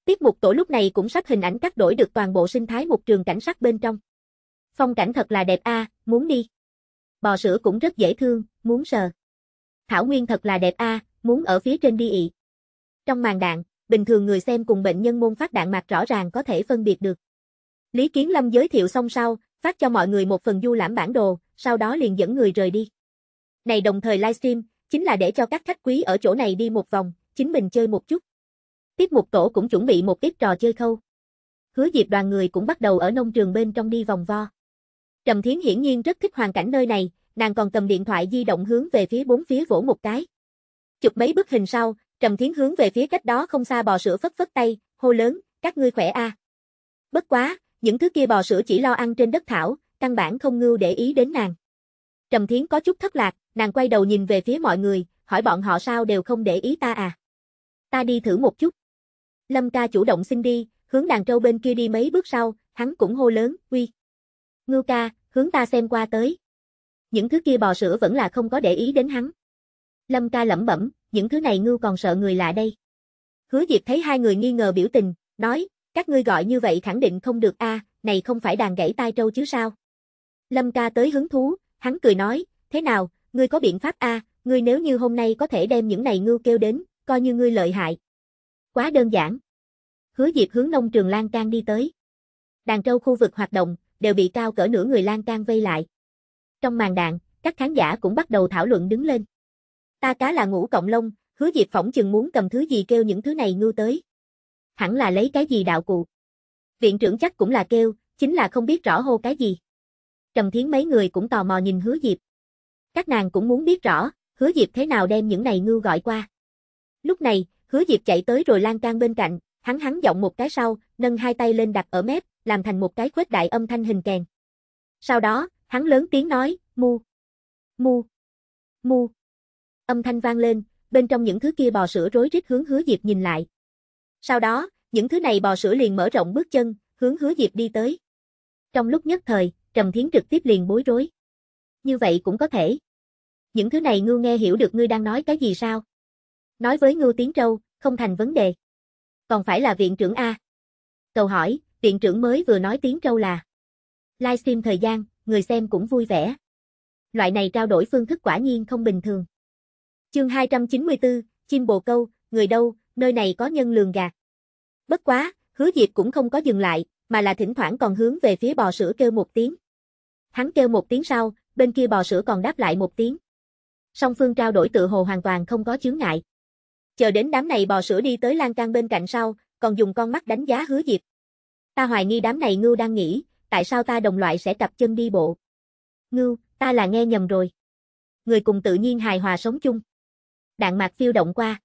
Tiết mục tổ lúc này cũng sắp hình ảnh cắt đổi được toàn bộ sinh thái một trường cảnh sắc bên trong. Phong cảnh thật là đẹp a, à, muốn đi. Bò sữa cũng rất dễ thương, muốn sờ. Thảo Nguyên thật là đẹp a, à, muốn ở phía trên đi ị. Trong màn đạn, bình thường người xem cùng bệnh nhân môn phát đạn mạc rõ ràng có thể phân biệt được. Lý Kiến Lâm giới thiệu xong sau, phát cho mọi người một phần du lãm bản đồ, sau đó liền dẫn người rời đi. Này đồng thời livestream, chính là để cho các khách quý ở chỗ này đi một vòng, chính mình chơi một chút. Tiếp mục tổ cũng chuẩn bị một ít trò chơi khâu. Hứa Diệp đoàn người cũng bắt đầu ở nông trường bên trong đi vòng vo. Trầm Thiến hiển nhiên rất thích hoàn cảnh nơi này, nàng còn cầm điện thoại di động hướng về phía bốn phía vỗ một cái. Chụp mấy bức hình sau, Trầm Thiến hướng về phía cách đó không xa bò sữa phất phất tay, hô lớn, các ngươi khỏe a. À? Bất quá, những thứ kia bò sữa chỉ lo ăn trên đất thảo, căn bản không ngưu để ý đến nàng. Trầm Thiến có chút thất lạc, nàng quay đầu nhìn về phía mọi người, hỏi bọn họ sao đều không để ý ta à. Ta đi thử một chút. Lâm ca chủ động xin đi, hướng đàn trâu bên kia đi mấy bước sau, hắn cũng hô lớn, uy. Ngưu ca, hướng ta xem qua tới những thứ kia bò sữa vẫn là không có để ý đến hắn. Lâm ca lẩm bẩm, những thứ này ngưu còn sợ người lạ đây. Hứa Diệp thấy hai người nghi ngờ biểu tình, nói, các ngươi gọi như vậy khẳng định không được a, à, này không phải đàn gãy tai trâu chứ sao. Lâm ca tới hứng thú, hắn cười nói, thế nào, ngươi có biện pháp a, à, ngươi nếu như hôm nay có thể đem những này ngưu kêu đến, coi như ngươi lợi hại. Quá đơn giản. Hứa Diệp hướng nông trường lan can đi tới. Đàn trâu khu vực hoạt động, đều bị cao cỡ nửa người lan can vây lại trong màn đạn, các khán giả cũng bắt đầu thảo luận đứng lên. Ta cá là ngũ cộng lông, hứa diệp phỏng chừng muốn cầm thứ gì kêu những thứ này ngưu tới. Hẳn là lấy cái gì đạo cụ. Viện trưởng chắc cũng là kêu, chính là không biết rõ hô cái gì. Trầm Thiến mấy người cũng tò mò nhìn hứa diệp. Các nàng cũng muốn biết rõ, hứa diệp thế nào đem những này ngưu gọi qua. Lúc này, hứa diệp chạy tới rồi lan can bên cạnh, hắn hắn giọng một cái sau, nâng hai tay lên đặt ở mép, làm thành một cái khuếch đại âm thanh hình kèn. Sau đó, hắn lớn tiếng nói, mu, mu, mu. Âm thanh vang lên, bên trong những thứ kia bò sữa rối rít hướng hứa Diệp nhìn lại. Sau đó, những thứ này bò sữa liền mở rộng bước chân, hướng hứa Diệp đi tới. Trong lúc nhất thời, Trầm Thiến trực tiếp liền bối rối. Như vậy cũng có thể. Những thứ này ngưu nghe hiểu được ngươi đang nói cái gì sao? Nói với ngưu tiếng trâu, không thành vấn đề. Còn phải là viện trưởng A. câu hỏi, viện trưởng mới vừa nói tiếng trâu là. Livestream thời gian, người xem cũng vui vẻ. Loại này trao đổi phương thức quả nhiên không bình thường. Chương 294, chim bồ câu, người đâu, nơi này có nhân lường gạt. Bất quá, hứa diệp cũng không có dừng lại, mà là thỉnh thoảng còn hướng về phía bò sữa kêu một tiếng. Hắn kêu một tiếng sau, bên kia bò sữa còn đáp lại một tiếng. Song phương trao đổi tự hồ hoàn toàn không có chướng ngại. Chờ đến đám này bò sữa đi tới lan can bên cạnh sau, còn dùng con mắt đánh giá hứa diệp. Ta hoài nghi đám này ngưu đang nghĩ, tại sao ta đồng loại sẽ cặp chân đi bộ? Ngưu, ta là nghe nhầm rồi. Người cùng tự nhiên hài hòa sống chung. Đạn mạc phiêu động qua.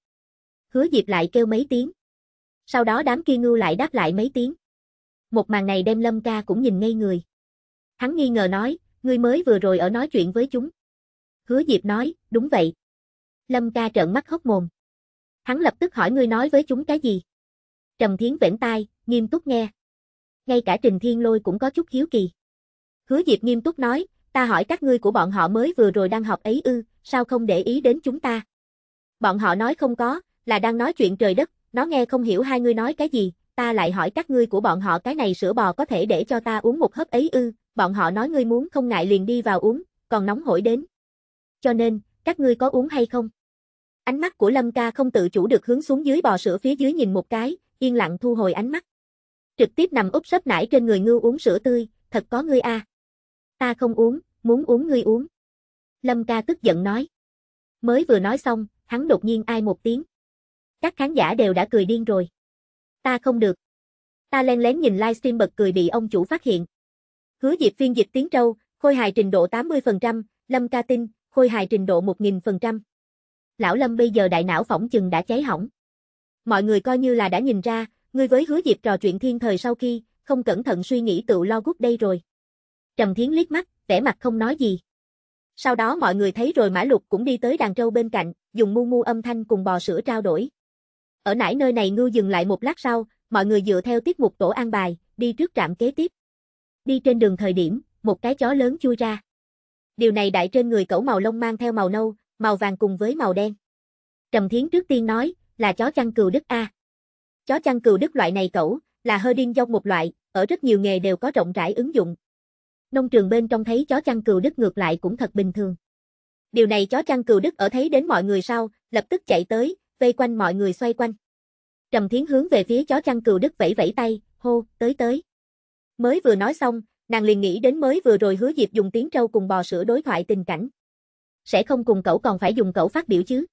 Hứa Diệp lại kêu mấy tiếng. Sau đó đám kia ngưu lại đáp lại mấy tiếng. Một màn này đem Lâm ca cũng nhìn ngây người. Hắn nghi ngờ nói, ngươi mới vừa rồi ở nói chuyện với chúng. Hứa Diệp nói, đúng vậy. Lâm ca trợn mắt hốc mồm. Hắn lập tức hỏi ngươi nói với chúng cái gì. Trầm Thiến vẻn tai, nghiêm túc nghe ngay cả Trình Thiên Lôi cũng có chút hiếu kỳ. Hứa Diệp nghiêm túc nói, ta hỏi các ngươi của bọn họ mới vừa rồi đang học ấy ư, sao không để ý đến chúng ta? Bọn họ nói không có, là đang nói chuyện trời đất, nó nghe không hiểu hai ngươi nói cái gì, ta lại hỏi các ngươi của bọn họ cái này sữa bò có thể để cho ta uống một hớp ấy ư, bọn họ nói ngươi muốn không ngại liền đi vào uống, còn nóng hổi đến. Cho nên, các ngươi có uống hay không? Ánh mắt của Lâm ca không tự chủ được hướng xuống dưới bò sữa phía dưới nhìn một cái, yên lặng thu hồi ánh mắt trực tiếp nằm úp sấp nải trên người ngư uống sữa tươi, thật có ngươi a. Ta không uống, muốn uống ngươi uống. Lâm ca tức giận nói. Mới vừa nói xong, hắn đột nhiên ai một tiếng. Các khán giả đều đã cười điên rồi. Ta không được. Ta len lén nhìn livestream bật cười bị ông chủ phát hiện. Hứa Diệp phiên dịch tiếng trâu, khôi hài trình độ 80%, Lâm ca tin, khôi hài trình độ 1000%. Lão Lâm bây giờ đại não phỏng chừng đã cháy hỏng. Mọi người coi như là đã nhìn ra, ngươi với hứa dịp trò chuyện thiên thời sau khi, không cẩn thận suy nghĩ tự lo gút đây rồi. Trầm Thiến liếc mắt, vẻ mặt không nói gì. Sau đó mọi người thấy rồi Mã Lục cũng đi tới đàn trâu bên cạnh, dùng mu mu âm thanh cùng bò sữa trao đổi. Ở nãy nơi này ngư dừng lại một lát sau, mọi người dựa theo tiết mục tổ an bài, đi trước trạm kế tiếp. Đi trên đường thời điểm, một cái chó lớn chui ra. Điều này đại trên người cẩu màu lông mang theo màu nâu, màu vàng cùng với màu đen. Trầm Thiến trước tiên nói, là chó chăn cừu Đức A. Chó chăn cừu đức loại này cẩu, là hơ điên dông một loại, ở rất nhiều nghề đều có rộng rãi ứng dụng. Nông trường bên trong thấy chó chăn cừu đức ngược lại cũng thật bình thường. Điều này chó chăn cừu đức ở thấy đến mọi người sau, lập tức chạy tới, vây quanh mọi người xoay quanh. Trầm Thiến hướng về phía chó chăn cừu đức vẫy vẫy tay, hô, tới tới. Mới vừa nói xong, nàng liền nghĩ đến mới vừa rồi hứa dịp dùng tiếng trâu cùng bò sữa đối thoại tình cảnh. Sẽ không cùng cậu còn phải dùng cậu phát biểu chứ.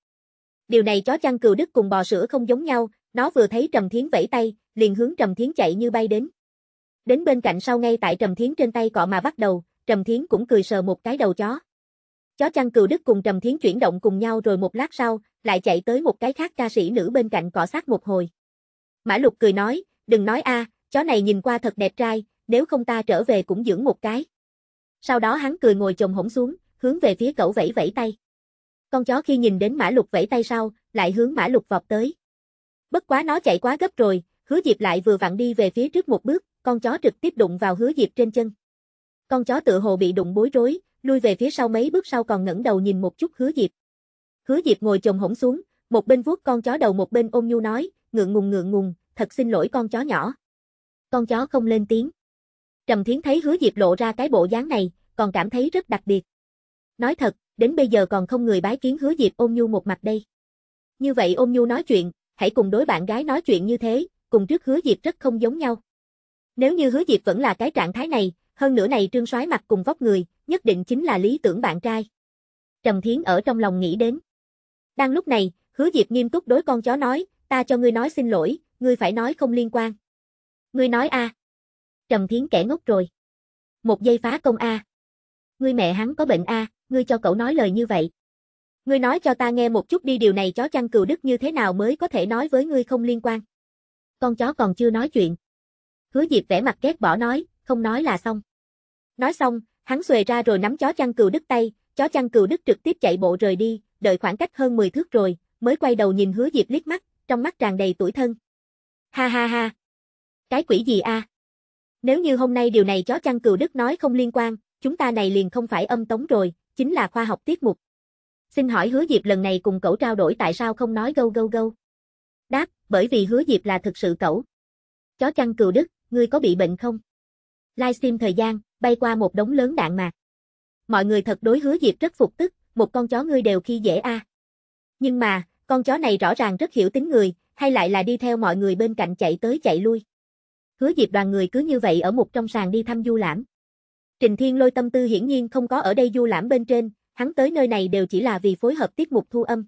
Điều này chó chăn cừu đức cùng bò sữa không giống nhau, nó vừa thấy Trầm Thiến vẫy tay, liền hướng Trầm Thiến chạy như bay đến. Đến bên cạnh sau ngay tại Trầm Thiến trên tay cọ mà bắt đầu, Trầm Thiến cũng cười sờ một cái đầu chó. Chó chăn cừu đức cùng Trầm Thiến chuyển động cùng nhau rồi một lát sau, lại chạy tới một cái khác ca sĩ nữ bên cạnh cọ sát một hồi. Mã Lục cười nói, đừng nói a, chó này nhìn qua thật đẹp trai, nếu không ta trở về cũng dưỡng một cái. Sau đó hắn cười ngồi chồng hổng xuống, hướng về phía cậu vẫy vẫy tay. Con chó khi nhìn đến Mã Lục vẫy tay sau, lại hướng Mã Lục vọt tới. Bất quá nó chạy quá gấp rồi, hứa diệp lại vừa vặn đi về phía trước một bước, con chó trực tiếp đụng vào hứa diệp trên chân. Con chó tự hồ bị đụng bối rối, lui về phía sau mấy bước sau còn ngẩng đầu nhìn một chút hứa diệp. Hứa diệp ngồi chồng hổng xuống, một bên vuốt con chó đầu một bên ôm nhu nói, ngượng ngùng ngượng ngùng, thật xin lỗi con chó nhỏ. Con chó không lên tiếng. Trầm Thiến thấy hứa diệp lộ ra cái bộ dáng này, còn cảm thấy rất đặc biệt. Nói thật, đến bây giờ còn không người bái kiến hứa diệp ôm nhu một mặt đây. Như vậy ôm nhu nói chuyện, hãy cùng đối bạn gái nói chuyện như thế, cùng trước hứa Diệp rất không giống nhau. Nếu như hứa Diệp vẫn là cái trạng thái này, hơn nữa này trương soái mặt cùng vóc người, nhất định chính là lý tưởng bạn trai. Trầm Thiến ở trong lòng nghĩ đến. Đang lúc này, hứa Diệp nghiêm túc đối con chó nói, ta cho ngươi nói xin lỗi, ngươi phải nói không liên quan. Ngươi nói a Trầm Thiến kẻ ngốc rồi. Một giây phá công a Ngươi mẹ hắn có bệnh a ngươi cho cậu nói lời như vậy. Ngươi nói cho ta nghe một chút đi điều này chó chăn cừu đức như thế nào mới có thể nói với ngươi không liên quan. Con chó còn chưa nói chuyện. Hứa Diệp vẻ mặt ghét bỏ nói, không nói là xong. Nói xong, hắn xuề ra rồi nắm chó chăn cừu đức tay, chó chăn cừu đức trực tiếp chạy bộ rời đi, đợi khoảng cách hơn 10 thước rồi, mới quay đầu nhìn Hứa Diệp liếc mắt, trong mắt tràn đầy tuổi thân. Ha ha ha. Cái quỷ gì a? Nếu như hôm nay điều này chó chăn cừu đức nói không liên quan, chúng ta này liền không phải âm tống rồi, chính là khoa học tiết mục. Xin hỏi hứa Diệp lần này cùng cậu trao đổi tại sao không nói gâu gâu gâu? Đáp, bởi vì hứa Diệp là thực sự cậu. Chó chăn cừu đức, ngươi có bị bệnh không? Livestream thời gian, bay qua một đống lớn đạn mà. Mọi người thật đối hứa Diệp rất phục tức, một con chó ngươi đều khi dễ a. À. Nhưng mà, con chó này rõ ràng rất hiểu tính người, hay lại là đi theo mọi người bên cạnh chạy tới chạy lui. Hứa Diệp đoàn người cứ như vậy ở một trong sàn đi thăm du lãm. Trình Thiên Lôi tâm tư hiển nhiên không có ở đây du lãm bên trên, hắn tới nơi này đều chỉ là vì phối hợp tiết mục thu âm.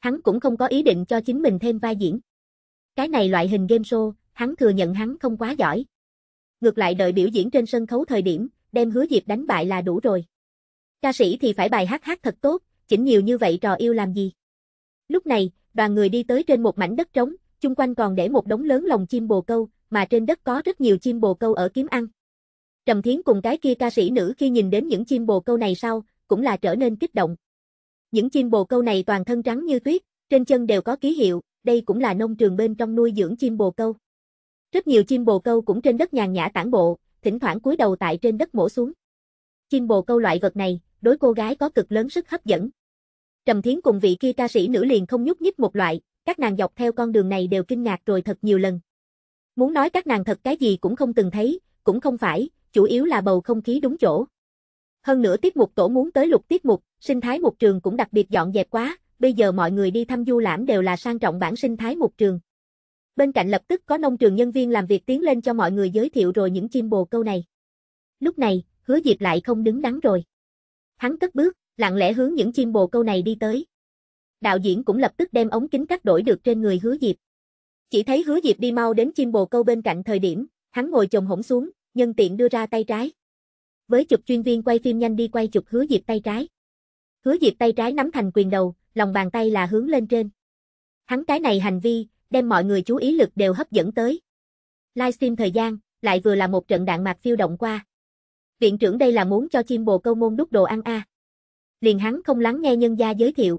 Hắn cũng không có ý định cho chính mình thêm vai diễn. Cái này loại hình game show, hắn thừa nhận hắn không quá giỏi. Ngược lại đợi biểu diễn trên sân khấu thời điểm, đem hứa dịp đánh bại là đủ rồi. Ca sĩ thì phải bài hát hát thật tốt, chỉnh nhiều như vậy trò yêu làm gì. Lúc này, đoàn người đi tới trên một mảnh đất trống, chung quanh còn để một đống lớn lồng chim bồ câu, mà trên đất có rất nhiều chim bồ câu ở kiếm ăn. Trầm Thiến cùng cái kia ca sĩ nữ khi nhìn đến những chim bồ câu này sau, cũng là trở nên kích động. Những chim bồ câu này toàn thân trắng như tuyết, trên chân đều có ký hiệu, đây cũng là nông trường bên trong nuôi dưỡng chim bồ câu. Rất nhiều chim bồ câu cũng trên đất nhàn nhã tản bộ, thỉnh thoảng cúi đầu tại trên đất mổ xuống. Chim bồ câu loại vật này, đối cô gái có cực lớn sức hấp dẫn. Trầm Thiến cùng vị kia ca sĩ nữ liền không nhúc nhích một loại, các nàng dọc theo con đường này đều kinh ngạc rồi thật nhiều lần. Muốn nói các nàng thật cái gì cũng không từng thấy, cũng không phải, chủ yếu là bầu không khí đúng chỗ. Hơn nữa tiết mục tổ muốn tới lục tiết mục, sinh thái mục trường cũng đặc biệt dọn dẹp quá, bây giờ mọi người đi thăm du lãm đều là sang trọng bản sinh thái mục trường. Bên cạnh lập tức có nông trường nhân viên làm việc tiến lên cho mọi người giới thiệu rồi những chim bồ câu này. Lúc này, hứa diệp lại không đứng đắn rồi. Hắn cất bước, lặng lẽ hướng những chim bồ câu này đi tới. Đạo diễn cũng lập tức đem ống kính cắt đổi được trên người hứa diệp. Chỉ thấy hứa diệp đi mau đến chim bồ câu bên cạnh thời điểm, hắn ngồi chồng hổng xuống, nhân tiện đưa ra tay trái với chụp chuyên viên quay phim nhanh đi quay chụp hứa diệp tay trái. Hứa diệp tay trái nắm thành quyền đầu, lòng bàn tay là hướng lên trên. Hắn cái này hành vi, đem mọi người chú ý lực đều hấp dẫn tới. Livestream thời gian, lại vừa là một trận đạn mạc phiêu động qua. Viện trưởng đây là muốn cho chim bồ câu môn đút đồ ăn a. Liền hắn không lắng nghe nhân gia giới thiệu.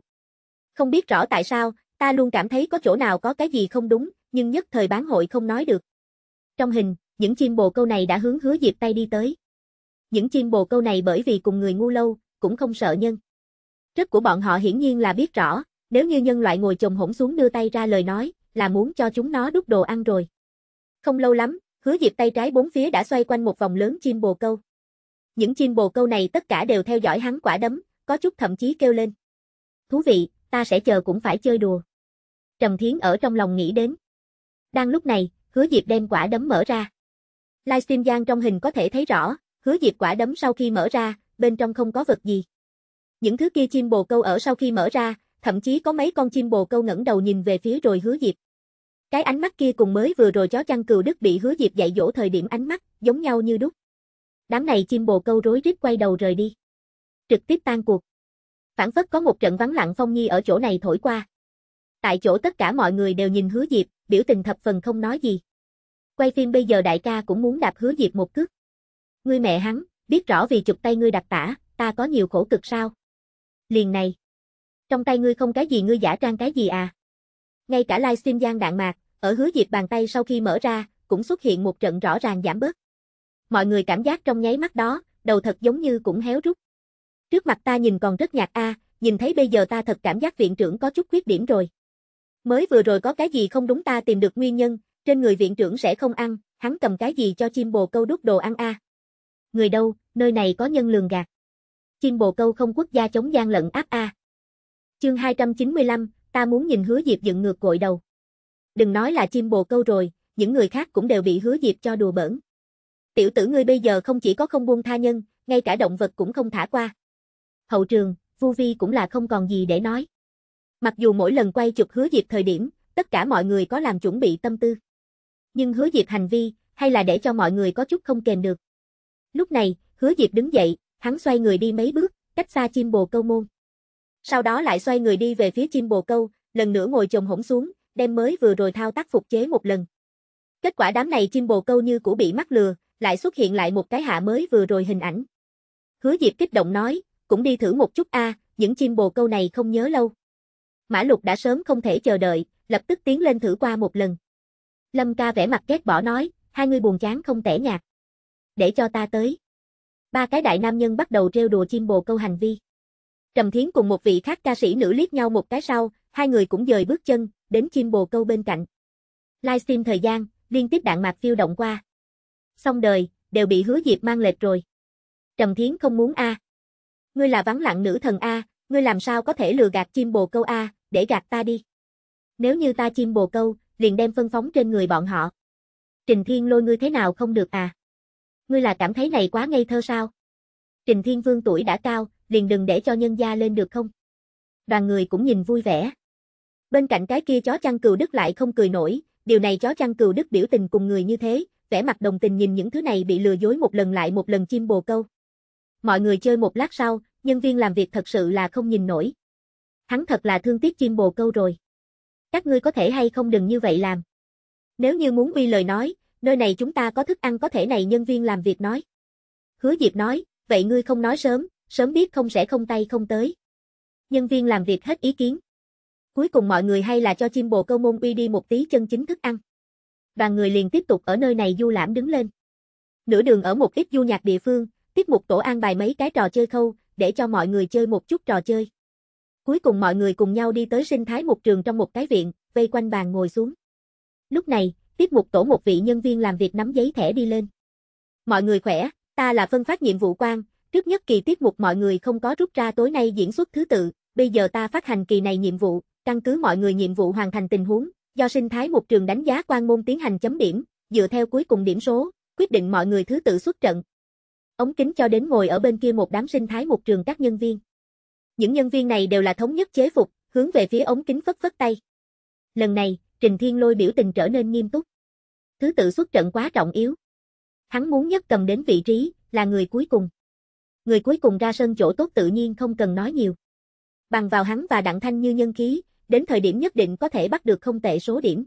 Không biết rõ tại sao, ta luôn cảm thấy có chỗ nào có cái gì không đúng, nhưng nhất thời bán hội không nói được. Trong hình, những chim bồ câu này đã hướng hứa Diệp tay đi tới những chim bồ câu này bởi vì cùng người ngu lâu, cũng không sợ nhân. Rất của bọn họ hiển nhiên là biết rõ, nếu như nhân loại ngồi chồng hỗn xuống đưa tay ra lời nói, là muốn cho chúng nó đút đồ ăn rồi. Không lâu lắm, hứa diệp tay trái bốn phía đã xoay quanh một vòng lớn chim bồ câu. Những chim bồ câu này tất cả đều theo dõi hắn quả đấm, có chút thậm chí kêu lên. Thú vị, ta sẽ chờ cũng phải chơi đùa. Trầm Thiến ở trong lòng nghĩ đến. Đang lúc này, hứa diệp đem quả đấm mở ra. Livestream gian trong hình có thể thấy rõ, Hứa Diệp quả đấm sau khi mở ra, bên trong không có vật gì. Những thứ kia chim bồ câu ở sau khi mở ra, thậm chí có mấy con chim bồ câu ngẩng đầu nhìn về phía rồi Hứa Diệp. Cái ánh mắt kia cùng mới vừa rồi chó chăn cừu đức bị Hứa Diệp dạy dỗ thời điểm ánh mắt, giống nhau như đúc. Đám này chim bồ câu rối rít quay đầu rời đi. Trực tiếp tan cuộc. Phản phất có một trận vắng lặng phong nhi ở chỗ này thổi qua. Tại chỗ tất cả mọi người đều nhìn Hứa Diệp, biểu tình thập phần không nói gì. Quay phim bây giờ đại ca cũng muốn đạp Hứa Diệp một cước. Ngươi mẹ hắn, biết rõ vì chụp tay ngươi đặt tả, ta có nhiều khổ cực sao? Liền này. Trong tay ngươi không cái gì ngươi giả trang cái gì à? Ngay cả livestream gian đạn mạc, ở hứa diệp bàn tay sau khi mở ra, cũng xuất hiện một trận rõ ràng giảm bớt. Mọi người cảm giác trong nháy mắt đó, đầu thật giống như cũng héo rút. Trước mặt ta nhìn còn rất nhạt a, à, nhìn thấy bây giờ ta thật cảm giác viện trưởng có chút khuyết điểm rồi. Mới vừa rồi có cái gì không đúng ta tìm được nguyên nhân, trên người viện trưởng sẽ không ăn, hắn cầm cái gì cho chim bồ câu đút đồ ăn a. À người đâu, nơi này có nhân lường gạt. Chim bồ câu không quốc gia chống gian lận áp A. Chương 295, ta muốn nhìn hứa Diệp dựng ngược gội đầu. Đừng nói là chim bồ câu rồi, những người khác cũng đều bị hứa Diệp cho đùa bỡn. Tiểu tử ngươi bây giờ không chỉ có không buông tha nhân, ngay cả động vật cũng không thả qua. Hậu trường, Vu Vi cũng là không còn gì để nói. Mặc dù mỗi lần quay chụp hứa Diệp thời điểm, tất cả mọi người có làm chuẩn bị tâm tư. Nhưng hứa Diệp hành vi, hay là để cho mọi người có chút không kềm được. Lúc này, hứa Diệp đứng dậy, hắn xoay người đi mấy bước, cách xa chim bồ câu môn. Sau đó lại xoay người đi về phía chim bồ câu, lần nữa ngồi chồng hổng xuống, đem mới vừa rồi thao tác phục chế một lần. Kết quả đám này chim bồ câu như cũ bị mắc lừa, lại xuất hiện lại một cái hạ mới vừa rồi hình ảnh. Hứa Diệp kích động nói, cũng đi thử một chút a, những chim bồ câu này không nhớ lâu. Mã Lục đã sớm không thể chờ đợi, lập tức tiến lên thử qua một lần. Lâm ca vẻ mặt ghét bỏ nói, hai người buồn chán không tẻ nhạt để cho ta tới. Ba cái đại nam nhân bắt đầu trêu đùa chim bồ câu hành vi. Trầm Thiến cùng một vị khác ca sĩ nữ liếc nhau một cái sau, hai người cũng dời bước chân, đến chim bồ câu bên cạnh. Livestream thời gian, liên tiếp đạn mạc phiêu động qua. Xong đời, đều bị hứa dịp mang lệch rồi. Trầm Thiến không muốn A. Ngươi là vắng lặng nữ thần A, ngươi làm sao có thể lừa gạt chim bồ câu A, để gạt ta đi. Nếu như ta chim bồ câu, liền đem phân phóng trên người bọn họ. Trình Thiên lôi ngươi thế nào không được à? ngươi là cảm thấy này quá ngây thơ sao? Trình Thiên Vương tuổi đã cao, liền đừng để cho nhân gia lên được không? Đoàn người cũng nhìn vui vẻ. Bên cạnh cái kia chó chăn cừu đức lại không cười nổi, điều này chó chăn cừu đức biểu tình cùng người như thế, vẻ mặt đồng tình nhìn những thứ này bị lừa dối một lần lại một lần chim bồ câu. Mọi người chơi một lát sau, nhân viên làm việc thật sự là không nhìn nổi. Hắn thật là thương tiếc chim bồ câu rồi. Các ngươi có thể hay không đừng như vậy làm. Nếu như muốn uy lời nói, nơi này chúng ta có thức ăn có thể này nhân viên làm việc nói. Hứa Diệp nói, vậy ngươi không nói sớm, sớm biết không sẽ không tay không tới. Nhân viên làm việc hết ý kiến. Cuối cùng mọi người hay là cho chim bồ câu môn uy đi một tí chân chính thức ăn. và người liền tiếp tục ở nơi này du lãm đứng lên. Nửa đường ở một ít du nhạc địa phương, tiết mục tổ an bài mấy cái trò chơi khâu, để cho mọi người chơi một chút trò chơi. Cuối cùng mọi người cùng nhau đi tới sinh thái một trường trong một cái viện, vây quanh bàn ngồi xuống. Lúc này, tiết mục tổ một vị nhân viên làm việc nắm giấy thẻ đi lên. Mọi người khỏe, ta là phân phát nhiệm vụ quan, trước nhất kỳ tiết mục mọi người không có rút ra tối nay diễn xuất thứ tự, bây giờ ta phát hành kỳ này nhiệm vụ, căn cứ mọi người nhiệm vụ hoàn thành tình huống, do sinh thái một trường đánh giá quan môn tiến hành chấm điểm, dựa theo cuối cùng điểm số, quyết định mọi người thứ tự xuất trận. Ống kính cho đến ngồi ở bên kia một đám sinh thái một trường các nhân viên. Những nhân viên này đều là thống nhất chế phục, hướng về phía ống kính phất phất tay. Lần này, Trình Thiên Lôi biểu tình trở nên nghiêm túc. Thứ tự xuất trận quá trọng yếu. Hắn muốn nhất cầm đến vị trí, là người cuối cùng. Người cuối cùng ra sân chỗ tốt tự nhiên không cần nói nhiều. Bằng vào hắn và Đặng Thanh như nhân khí, đến thời điểm nhất định có thể bắt được không tệ số điểm.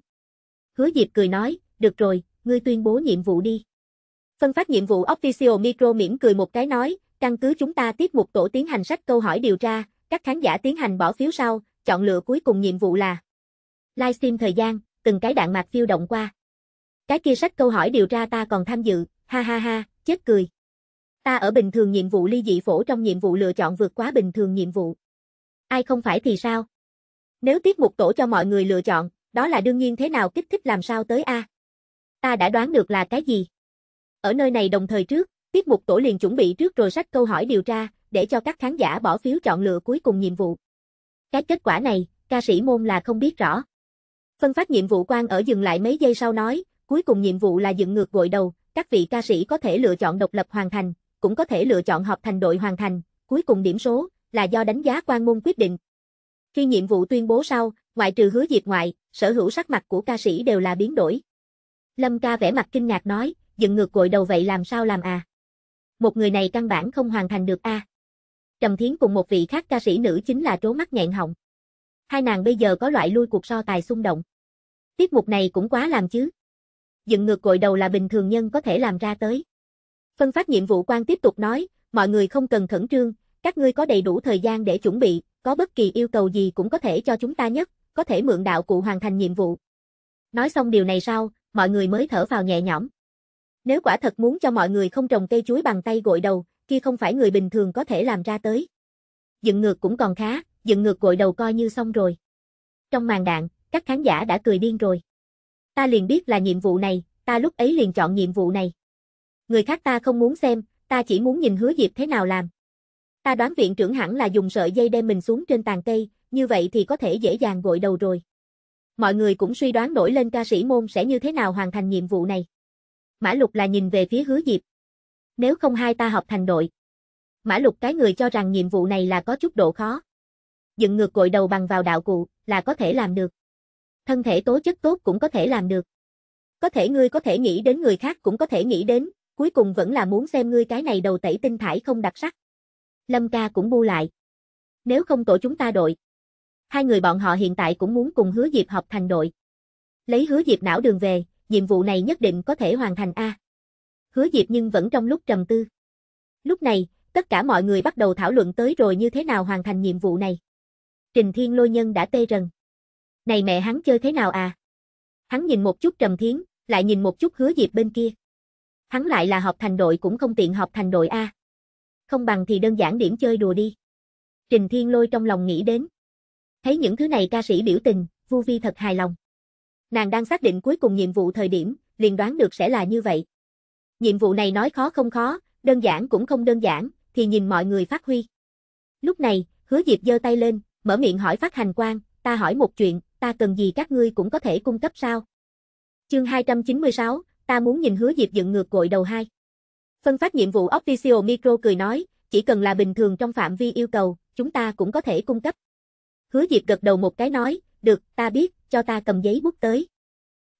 Hứa Diệp cười nói, được rồi, ngươi tuyên bố nhiệm vụ đi. Phân phát nhiệm vụ Official Micro miễn cười một cái nói, căn cứ chúng ta tiết một tổ tiến hành sách câu hỏi điều tra, các khán giả tiến hành bỏ phiếu sau, chọn lựa cuối cùng nhiệm vụ là livestream thời gian, từng cái đạn mạc phiêu động qua. Cái kia sách câu hỏi điều tra ta còn tham dự, ha ha ha, chết cười. Ta ở bình thường nhiệm vụ ly dị phổ trong nhiệm vụ lựa chọn vượt quá bình thường nhiệm vụ. Ai không phải thì sao? Nếu tiết mục tổ cho mọi người lựa chọn, đó là đương nhiên thế nào kích thích làm sao tới A. Ta đã đoán được là cái gì. Ở nơi này đồng thời trước, tiết mục tổ liền chuẩn bị trước rồi sách câu hỏi điều tra, để cho các khán giả bỏ phiếu chọn lựa cuối cùng nhiệm vụ. Cái kết quả này, ca sĩ môn là không biết rõ. Phân phát nhiệm vụ quan ở dừng lại mấy giây sau nói, cuối cùng nhiệm vụ là dựng ngược gội đầu, các vị ca sĩ có thể lựa chọn độc lập hoàn thành, cũng có thể lựa chọn hợp thành đội hoàn thành, cuối cùng điểm số là do đánh giá quan môn quyết định. Khi nhiệm vụ tuyên bố sau, ngoại trừ hứa diệt ngoại, sở hữu sắc mặt của ca sĩ đều là biến đổi. Lâm ca vẻ mặt kinh ngạc nói, dựng ngược gội đầu vậy làm sao làm à? Một người này căn bản không hoàn thành được a. À? Trầm Thiến cùng một vị khác ca sĩ nữ chính là trố mắt nghẹn họng hai nàng bây giờ có loại lui cuộc so tài xung động. Tiết mục này cũng quá làm chứ. Dựng ngược gội đầu là bình thường nhân có thể làm ra tới. Phân phát nhiệm vụ quan tiếp tục nói, mọi người không cần khẩn trương, các ngươi có đầy đủ thời gian để chuẩn bị, có bất kỳ yêu cầu gì cũng có thể cho chúng ta nhất, có thể mượn đạo cụ hoàn thành nhiệm vụ. Nói xong điều này sau, mọi người mới thở vào nhẹ nhõm. Nếu quả thật muốn cho mọi người không trồng cây chuối bằng tay gội đầu, kia không phải người bình thường có thể làm ra tới. Dựng ngược cũng còn khá, dựng ngược gội đầu coi như xong rồi. Trong màn đạn, các khán giả đã cười điên rồi. Ta liền biết là nhiệm vụ này, ta lúc ấy liền chọn nhiệm vụ này. Người khác ta không muốn xem, ta chỉ muốn nhìn hứa Diệp thế nào làm. Ta đoán viện trưởng hẳn là dùng sợi dây đem mình xuống trên tàn cây, như vậy thì có thể dễ dàng gội đầu rồi. Mọi người cũng suy đoán nổi lên ca sĩ môn sẽ như thế nào hoàn thành nhiệm vụ này. Mã Lục là nhìn về phía hứa Diệp. Nếu không hai ta học thành đội. Mã Lục cái người cho rằng nhiệm vụ này là có chút độ khó dựng ngược cội đầu bằng vào đạo cụ, là có thể làm được. Thân thể tố chất tốt cũng có thể làm được. Có thể ngươi có thể nghĩ đến người khác cũng có thể nghĩ đến, cuối cùng vẫn là muốn xem ngươi cái này đầu tẩy tinh thải không đặc sắc. Lâm ca cũng bu lại. Nếu không tổ chúng ta đội. Hai người bọn họ hiện tại cũng muốn cùng hứa diệp học thành đội. Lấy hứa diệp não đường về, nhiệm vụ này nhất định có thể hoàn thành A. Hứa diệp nhưng vẫn trong lúc trầm tư. Lúc này, tất cả mọi người bắt đầu thảo luận tới rồi như thế nào hoàn thành nhiệm vụ này. Trình Thiên Lôi Nhân đã tê rần. Này mẹ hắn chơi thế nào à? Hắn nhìn một chút Trầm Thiến, lại nhìn một chút hứa diệp bên kia. Hắn lại là học thành đội cũng không tiện học thành đội A. Không bằng thì đơn giản điểm chơi đùa đi. Trình Thiên Lôi trong lòng nghĩ đến. Thấy những thứ này ca sĩ biểu tình, Vu Vi thật hài lòng. Nàng đang xác định cuối cùng nhiệm vụ thời điểm, liền đoán được sẽ là như vậy. Nhiệm vụ này nói khó không khó, đơn giản cũng không đơn giản, thì nhìn mọi người phát huy. Lúc này, hứa diệp giơ tay lên, mở miệng hỏi phát hành quan, ta hỏi một chuyện, ta cần gì các ngươi cũng có thể cung cấp sao? Chương 296, ta muốn nhìn hứa Diệp dựng ngược cội đầu hai. Phân phát nhiệm vụ Official Micro cười nói, chỉ cần là bình thường trong phạm vi yêu cầu, chúng ta cũng có thể cung cấp. Hứa Diệp gật đầu một cái nói, được, ta biết, cho ta cầm giấy bút tới.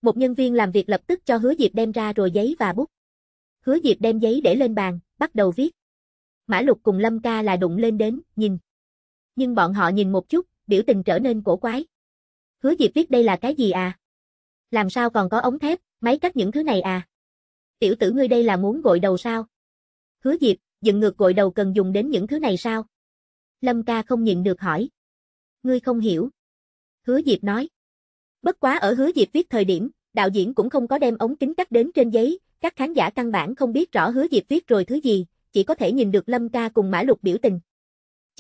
Một nhân viên làm việc lập tức cho Hứa Diệp đem ra rồi giấy và bút. Hứa Diệp đem giấy để lên bàn, bắt đầu viết. Mã Lục cùng Lâm Ca là đụng lên đến, nhìn nhưng bọn họ nhìn một chút, biểu tình trở nên cổ quái. Hứa Diệp viết đây là cái gì à? Làm sao còn có ống thép, máy cắt những thứ này à? Tiểu tử ngươi đây là muốn gội đầu sao? Hứa Diệp, dựng ngược gội đầu cần dùng đến những thứ này sao? Lâm ca không nhịn được hỏi. Ngươi không hiểu. Hứa Diệp nói. Bất quá ở Hứa Diệp viết thời điểm, đạo diễn cũng không có đem ống kính cắt đến trên giấy, các khán giả căn bản không biết rõ Hứa Diệp viết rồi thứ gì, chỉ có thể nhìn được Lâm ca cùng Mã Lục biểu tình.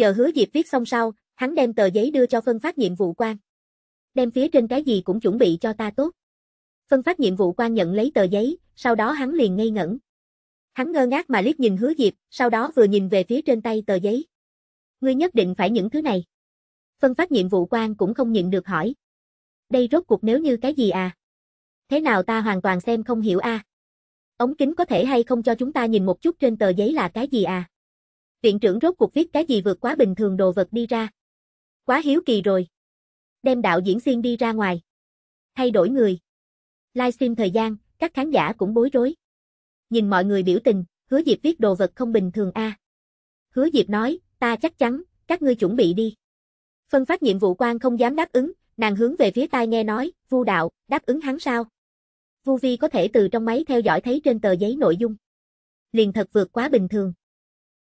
Chờ hứa Diệp viết xong sau, hắn đem tờ giấy đưa cho phân phát nhiệm vụ quan. Đem phía trên cái gì cũng chuẩn bị cho ta tốt. Phân phát nhiệm vụ quan nhận lấy tờ giấy, sau đó hắn liền ngây ngẩn. Hắn ngơ ngác mà liếc nhìn hứa Diệp, sau đó vừa nhìn về phía trên tay tờ giấy. Ngươi nhất định phải những thứ này. Phân phát nhiệm vụ quan cũng không nhịn được hỏi. Đây rốt cuộc nếu như cái gì à? Thế nào ta hoàn toàn xem không hiểu a à? Ống kính có thể hay không cho chúng ta nhìn một chút trên tờ giấy là cái gì à? Viện trưởng rốt cuộc viết cái gì vượt quá bình thường đồ vật đi ra. Quá hiếu kỳ rồi. Đem đạo diễn xuyên đi ra ngoài. Thay đổi người. Livestream thời gian, các khán giả cũng bối rối. Nhìn mọi người biểu tình, hứa Diệp viết đồ vật không bình thường a. À. Hứa Diệp nói, ta chắc chắn, các ngươi chuẩn bị đi. Phân phát nhiệm vụ quan không dám đáp ứng, nàng hướng về phía tai nghe nói, vu đạo, đáp ứng hắn sao? Vu Vi có thể từ trong máy theo dõi thấy trên tờ giấy nội dung. Liền thật vượt quá bình thường.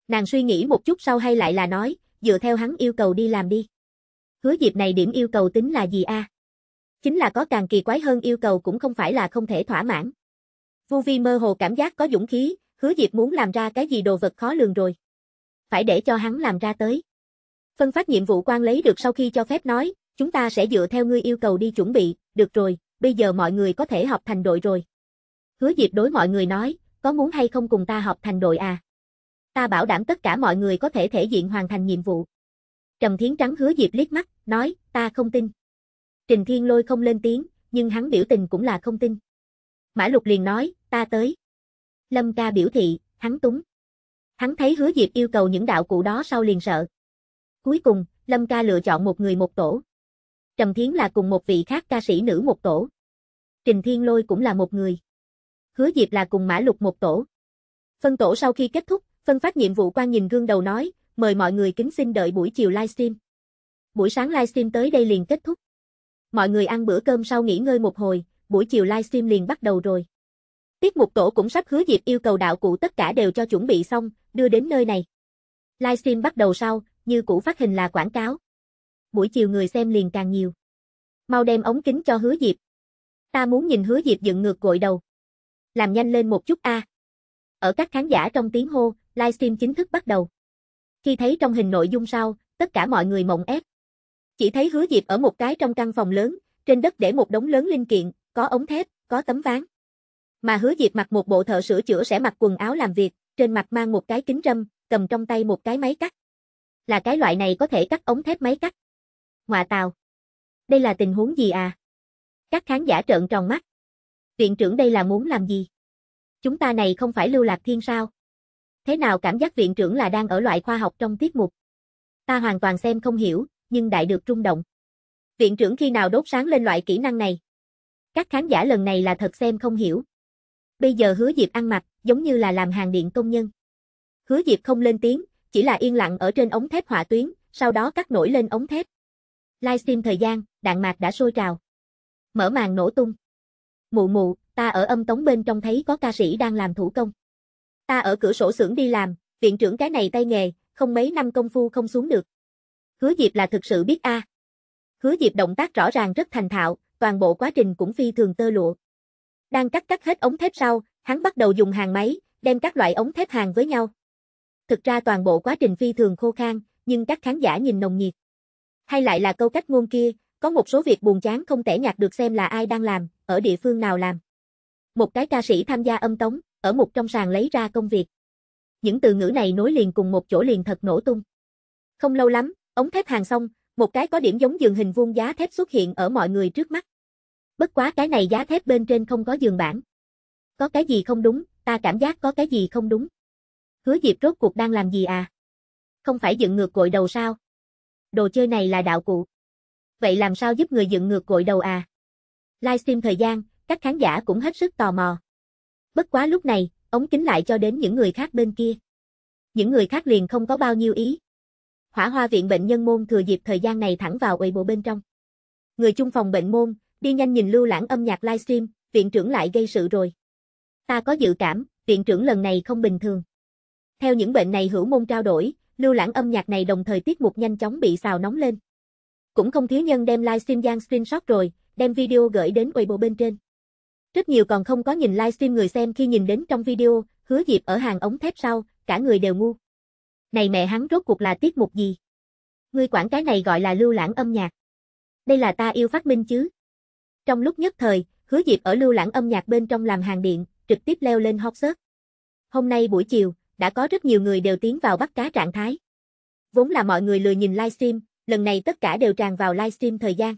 Nàng suy nghĩ một chút sau hay lại là nói, dựa theo hắn yêu cầu đi làm đi. Hứa Diệp này điểm yêu cầu tính là gì a? À? Chính là có càng kỳ quái hơn yêu cầu cũng không phải là không thể thỏa mãn. Vu Vi mơ hồ cảm giác có dũng khí, Hứa Diệp muốn làm ra cái gì đồ vật khó lường rồi. Phải để cho hắn làm ra tới. Phân phát nhiệm vụ quan lấy được sau khi cho phép nói, chúng ta sẽ dựa theo ngươi yêu cầu đi chuẩn bị, được rồi, bây giờ mọi người có thể họp thành đội rồi. Hứa Diệp đối mọi người nói, có muốn hay không cùng ta họp thành đội à? ta bảo đảm tất cả mọi người có thể thể diện hoàn thành nhiệm vụ. Trầm Thiến Trắng hứa Diệp liếc mắt, nói, ta không tin. Trình Thiên Lôi không lên tiếng, nhưng hắn biểu tình cũng là không tin. Mã Lục liền nói, ta tới. Lâm ca biểu thị, hắn túng. Hắn thấy hứa Diệp yêu cầu những đạo cụ đó sau liền sợ. Cuối cùng, Lâm ca lựa chọn một người một tổ. Trầm Thiến là cùng một vị khác ca sĩ nữ một tổ. Trình Thiên Lôi cũng là một người. Hứa Diệp là cùng Mã Lục một tổ. Phân tổ sau khi kết thúc, Phân phát nhiệm vụ quan nhìn gương đầu nói, mời mọi người kính xin đợi buổi chiều livestream. Buổi sáng livestream tới đây liền kết thúc. Mọi người ăn bữa cơm sau nghỉ ngơi một hồi, buổi chiều livestream liền bắt đầu rồi. Tiết mục tổ cũng sắp hứa dịp yêu cầu đạo cụ tất cả đều cho chuẩn bị xong, đưa đến nơi này. Livestream bắt đầu sau, như cũ phát hình là quảng cáo. Buổi chiều người xem liền càng nhiều. Mau đem ống kính cho hứa dịp. Ta muốn nhìn hứa dịp dựng ngược gội đầu. Làm nhanh lên một chút a. À. Ở các khán giả trong tiếng hô, livestream chính thức bắt đầu. Khi thấy trong hình nội dung sau, tất cả mọi người mộng ép. Chỉ thấy hứa Diệp ở một cái trong căn phòng lớn, trên đất để một đống lớn linh kiện, có ống thép, có tấm ván. Mà hứa Diệp mặc một bộ thợ sửa chữa sẽ mặc quần áo làm việc, trên mặt mang một cái kính râm, cầm trong tay một cái máy cắt. Là cái loại này có thể cắt ống thép máy cắt. Ngoạ tào. Đây là tình huống gì à? Các khán giả trợn tròn mắt. Viện trưởng đây là muốn làm gì? Chúng ta này không phải lưu lạc thiên sao? Thế nào cảm giác viện trưởng là đang ở loại khoa học trong tiết mục? Ta hoàn toàn xem không hiểu, nhưng đại được trung động. Viện trưởng khi nào đốt sáng lên loại kỹ năng này? Các khán giả lần này là thật xem không hiểu. Bây giờ hứa Diệp ăn mặc, giống như là làm hàng điện công nhân. Hứa Diệp không lên tiếng, chỉ là yên lặng ở trên ống thép hỏa tuyến, sau đó cắt nổi lên ống thép. Livestream thời gian, đạn mạc đã sôi trào. Mở màn nổ tung. Mụ mụ, ta ở âm tống bên trong thấy có ca sĩ đang làm thủ công. Ta ở cửa sổ xưởng đi làm, viện trưởng cái này tay nghề, không mấy năm công phu không xuống được. Hứa Diệp là thực sự biết a. À. Hứa Diệp động tác rõ ràng rất thành thạo, toàn bộ quá trình cũng phi thường tơ lụa. Đang cắt cắt hết ống thép sau, hắn bắt đầu dùng hàng máy, đem các loại ống thép hàng với nhau. Thực ra toàn bộ quá trình phi thường khô khan, nhưng các khán giả nhìn nồng nhiệt. Hay lại là câu cách ngôn kia, có một số việc buồn chán không thể nhạt được xem là ai đang làm, ở địa phương nào làm. Một cái ca sĩ tham gia âm tống, ở một trong sàn lấy ra công việc. Những từ ngữ này nối liền cùng một chỗ liền thật nổ tung. Không lâu lắm, ống thép hàng xong, một cái có điểm giống giường hình vuông giá thép xuất hiện ở mọi người trước mắt. Bất quá cái này giá thép bên trên không có giường bản. Có cái gì không đúng, ta cảm giác có cái gì không đúng. Hứa Diệp rốt cuộc đang làm gì à? Không phải dựng ngược cội đầu sao? Đồ chơi này là đạo cụ. Vậy làm sao giúp người dựng ngược cội đầu à? Livestream thời gian, các khán giả cũng hết sức tò mò bất quá lúc này, ống kính lại cho đến những người khác bên kia. Những người khác liền không có bao nhiêu ý. Hỏa hoa viện bệnh nhân môn thừa dịp thời gian này thẳng vào quầy bộ bên trong. Người chung phòng bệnh môn, đi nhanh nhìn lưu lãng âm nhạc livestream, viện trưởng lại gây sự rồi. Ta có dự cảm, viện trưởng lần này không bình thường. Theo những bệnh này hữu môn trao đổi, lưu lãng âm nhạc này đồng thời tiết mục nhanh chóng bị xào nóng lên. Cũng không thiếu nhân đem livestream gian screenshot rồi, đem video gửi đến Weibo bên trên. Rất nhiều còn không có nhìn livestream người xem khi nhìn đến trong video, hứa Diệp ở hàng ống thép sau, cả người đều ngu. Này mẹ hắn rốt cuộc là tiết mục gì? Ngươi quản cái này gọi là lưu lãng âm nhạc. Đây là ta yêu phát minh chứ. Trong lúc nhất thời, hứa Diệp ở lưu lãng âm nhạc bên trong làm hàng điện, trực tiếp leo lên hot search. Hôm nay buổi chiều, đã có rất nhiều người đều tiến vào bắt cá trạng thái. Vốn là mọi người lười nhìn livestream, lần này tất cả đều tràn vào livestream thời gian.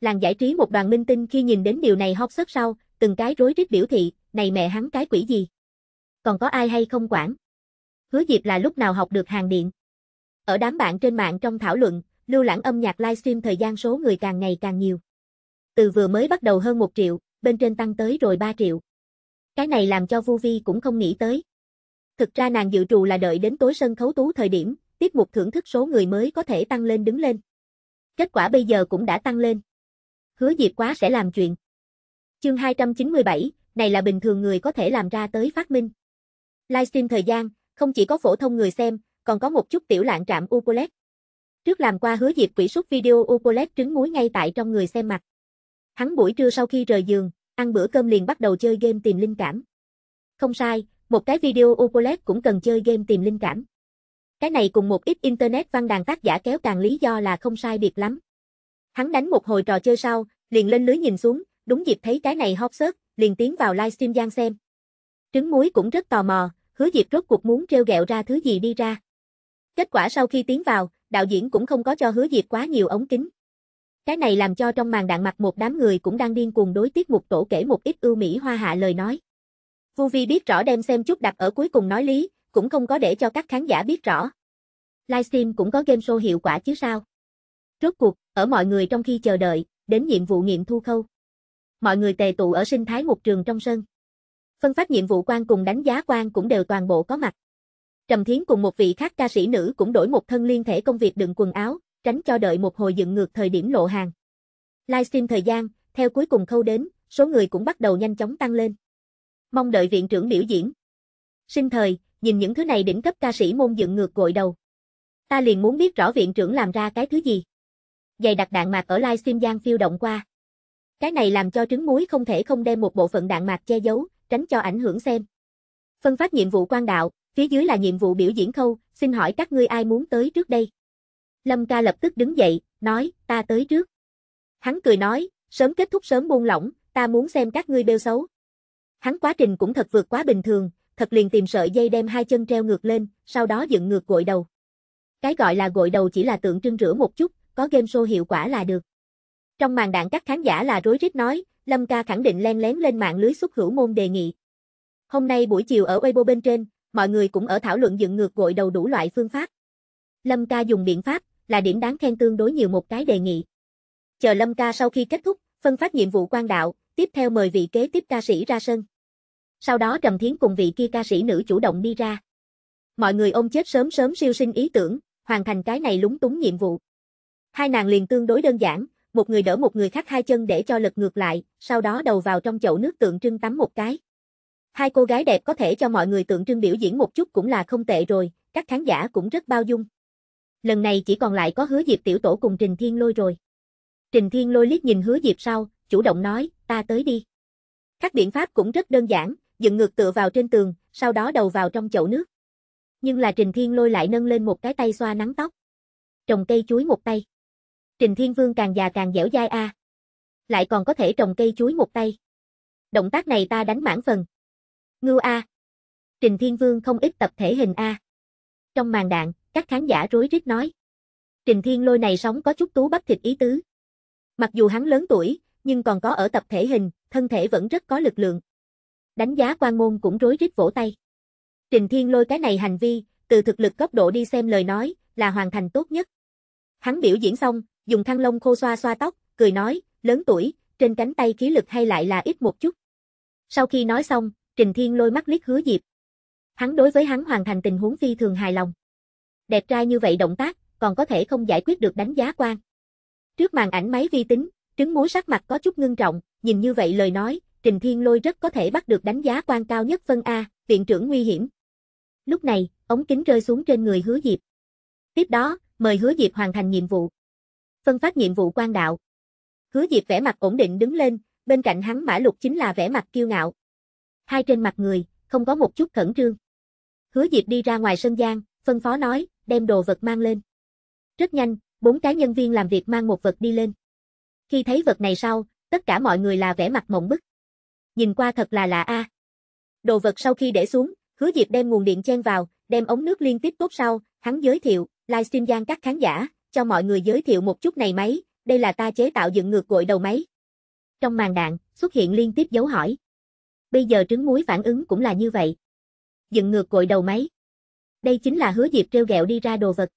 Làng giải trí một đoàn minh tinh khi nhìn đến điều này hốc search sau, từng cái rối rít biểu thị, này mẹ hắn cái quỷ gì? Còn có ai hay không quản? Hứa Diệp là lúc nào học được hàng điện? Ở đám bạn trên mạng trong thảo luận, lưu lãng âm nhạc livestream thời gian số người càng ngày càng nhiều. Từ vừa mới bắt đầu hơn 1 triệu, bên trên tăng tới rồi 3 triệu. Cái này làm cho Vu Vi cũng không nghĩ tới. Thực ra nàng dự trù là đợi đến tối sân khấu tú thời điểm, tiết mục thưởng thức số người mới có thể tăng lên đứng lên. Kết quả bây giờ cũng đã tăng lên. Hứa Diệp quá sẽ làm chuyện. Chương 297, này là bình thường người có thể làm ra tới phát minh. Livestream thời gian, không chỉ có phổ thông người xem, còn có một chút tiểu lạng trạm Upolet. Trước làm qua hứa diệp quỷ suất video Upolet trứng muối ngay tại trong người xem mặt. Hắn buổi trưa sau khi rời giường, ăn bữa cơm liền bắt đầu chơi game tìm linh cảm. Không sai, một cái video Upolet cũng cần chơi game tìm linh cảm. Cái này cùng một ít internet văn đàn tác giả kéo càng lý do là không sai biệt lắm. Hắn đánh một hồi trò chơi sau, liền lên lưới nhìn xuống, đúng dịp thấy cái này hot search, liền tiến vào livestream gian xem. Trứng muối cũng rất tò mò, hứa Diệp rốt cuộc muốn treo gẹo ra thứ gì đi ra. Kết quả sau khi tiến vào, đạo diễn cũng không có cho hứa Diệp quá nhiều ống kính. Cái này làm cho trong màn đạn mặt một đám người cũng đang điên cuồng đối tiết một tổ kể một ít ưu mỹ hoa hạ lời nói. Vu Vi biết rõ đem xem chút đặt ở cuối cùng nói lý, cũng không có để cho các khán giả biết rõ. Livestream cũng có game show hiệu quả chứ sao. Rốt cuộc, ở mọi người trong khi chờ đợi, đến nhiệm vụ nghiệm thu khâu mọi người tề tụ ở sinh thái một trường trong sân. Phân phát nhiệm vụ quan cùng đánh giá quan cũng đều toàn bộ có mặt. Trầm Thiến cùng một vị khác ca sĩ nữ cũng đổi một thân liên thể công việc đựng quần áo, tránh cho đợi một hồi dựng ngược thời điểm lộ hàng. Livestream thời gian, theo cuối cùng khâu đến, số người cũng bắt đầu nhanh chóng tăng lên. Mong đợi viện trưởng biểu diễn. Sinh thời, nhìn những thứ này đỉnh cấp ca sĩ môn dựng ngược gội đầu. Ta liền muốn biết rõ viện trưởng làm ra cái thứ gì. Dày đặc đạn mạc ở livestream gian phiêu động qua. Cái này làm cho trứng muối không thể không đem một bộ phận đạn mạc che giấu, tránh cho ảnh hưởng xem. Phân phát nhiệm vụ quan đạo, phía dưới là nhiệm vụ biểu diễn khâu, xin hỏi các ngươi ai muốn tới trước đây? Lâm ca lập tức đứng dậy, nói, ta tới trước. Hắn cười nói, sớm kết thúc sớm buông lỏng, ta muốn xem các ngươi bêu xấu. Hắn quá trình cũng thật vượt quá bình thường, thật liền tìm sợi dây đem hai chân treo ngược lên, sau đó dựng ngược gội đầu. Cái gọi là gội đầu chỉ là tượng trưng rửa một chút, có game show hiệu quả là được. Trong màn đạn các khán giả là rối rít nói, Lâm ca khẳng định len lén lên mạng lưới xuất hữu môn đề nghị. Hôm nay buổi chiều ở Weibo bên trên, mọi người cũng ở thảo luận dựng ngược gội đầu đủ loại phương pháp. Lâm ca dùng biện pháp, là điểm đáng khen tương đối nhiều một cái đề nghị. Chờ Lâm ca sau khi kết thúc, phân phát nhiệm vụ quan đạo, tiếp theo mời vị kế tiếp ca sĩ ra sân. Sau đó Trầm Thiến cùng vị kia ca sĩ nữ chủ động đi ra. Mọi người ôm chết sớm sớm siêu sinh ý tưởng, hoàn thành cái này lúng túng nhiệm vụ. Hai nàng liền tương đối đơn giản, một người đỡ một người khác hai chân để cho lật ngược lại, sau đó đầu vào trong chậu nước tượng trưng tắm một cái. Hai cô gái đẹp có thể cho mọi người tượng trưng biểu diễn một chút cũng là không tệ rồi, các khán giả cũng rất bao dung. Lần này chỉ còn lại có hứa Diệp tiểu tổ cùng Trình Thiên Lôi rồi. Trình Thiên Lôi liếc nhìn hứa Diệp sau, chủ động nói, ta tới đi. Các biện pháp cũng rất đơn giản, dựng ngược tựa vào trên tường, sau đó đầu vào trong chậu nước. Nhưng là Trình Thiên Lôi lại nâng lên một cái tay xoa nắng tóc. Trồng cây chuối một tay. Trình Thiên Vương càng già càng dẻo dai a. À. Lại còn có thể trồng cây chuối một tay. Động tác này ta đánh mãn phần. Ngưu a. Trình Thiên Vương không ít tập thể hình a. Trong màn đạn, các khán giả rối rít nói. Trình Thiên Lôi này sống có chút tú bắp thịt ý tứ. Mặc dù hắn lớn tuổi, nhưng còn có ở tập thể hình, thân thể vẫn rất có lực lượng. Đánh giá quan môn cũng rối rít vỗ tay. Trình Thiên Lôi cái này hành vi, từ thực lực cấp độ đi xem lời nói, là hoàn thành tốt nhất. Hắn biểu diễn xong, dùng khăn lông khô xoa xoa tóc, cười nói, lớn tuổi, trên cánh tay khí lực hay lại là ít một chút. Sau khi nói xong, Trình Thiên lôi mắt liếc hứa Diệp. Hắn đối với hắn hoàn thành tình huống phi thường hài lòng. Đẹp trai như vậy động tác, còn có thể không giải quyết được đánh giá quan. Trước màn ảnh máy vi tính, trứng múa sắc mặt có chút ngưng trọng, nhìn như vậy lời nói, Trình Thiên lôi rất có thể bắt được đánh giá quan cao nhất phân A, viện trưởng nguy hiểm. Lúc này, ống kính rơi xuống trên người hứa Diệp. Tiếp đó, mời hứa Diệp hoàn thành nhiệm vụ phân phát nhiệm vụ quan đạo. Hứa Diệp vẻ mặt ổn định đứng lên, bên cạnh hắn Mã Lục chính là vẻ mặt kiêu ngạo. Hai trên mặt người, không có một chút khẩn trương. Hứa Diệp đi ra ngoài sân gian, phân phó nói, đem đồ vật mang lên. Rất nhanh, bốn cái nhân viên làm việc mang một vật đi lên. Khi thấy vật này sau, tất cả mọi người là vẻ mặt mộng bức. Nhìn qua thật là lạ a. Đồ vật sau khi để xuống, Hứa Diệp đem nguồn điện chen vào, đem ống nước liên tiếp tốt sau, hắn giới thiệu, livestream gian các khán giả, cho mọi người giới thiệu một chút này máy, đây là ta chế tạo dựng ngược gội đầu máy. Trong màn đạn, xuất hiện liên tiếp dấu hỏi. Bây giờ trứng muối phản ứng cũng là như vậy. Dựng ngược gội đầu máy. Đây chính là hứa dịp treo gẹo đi ra đồ vật.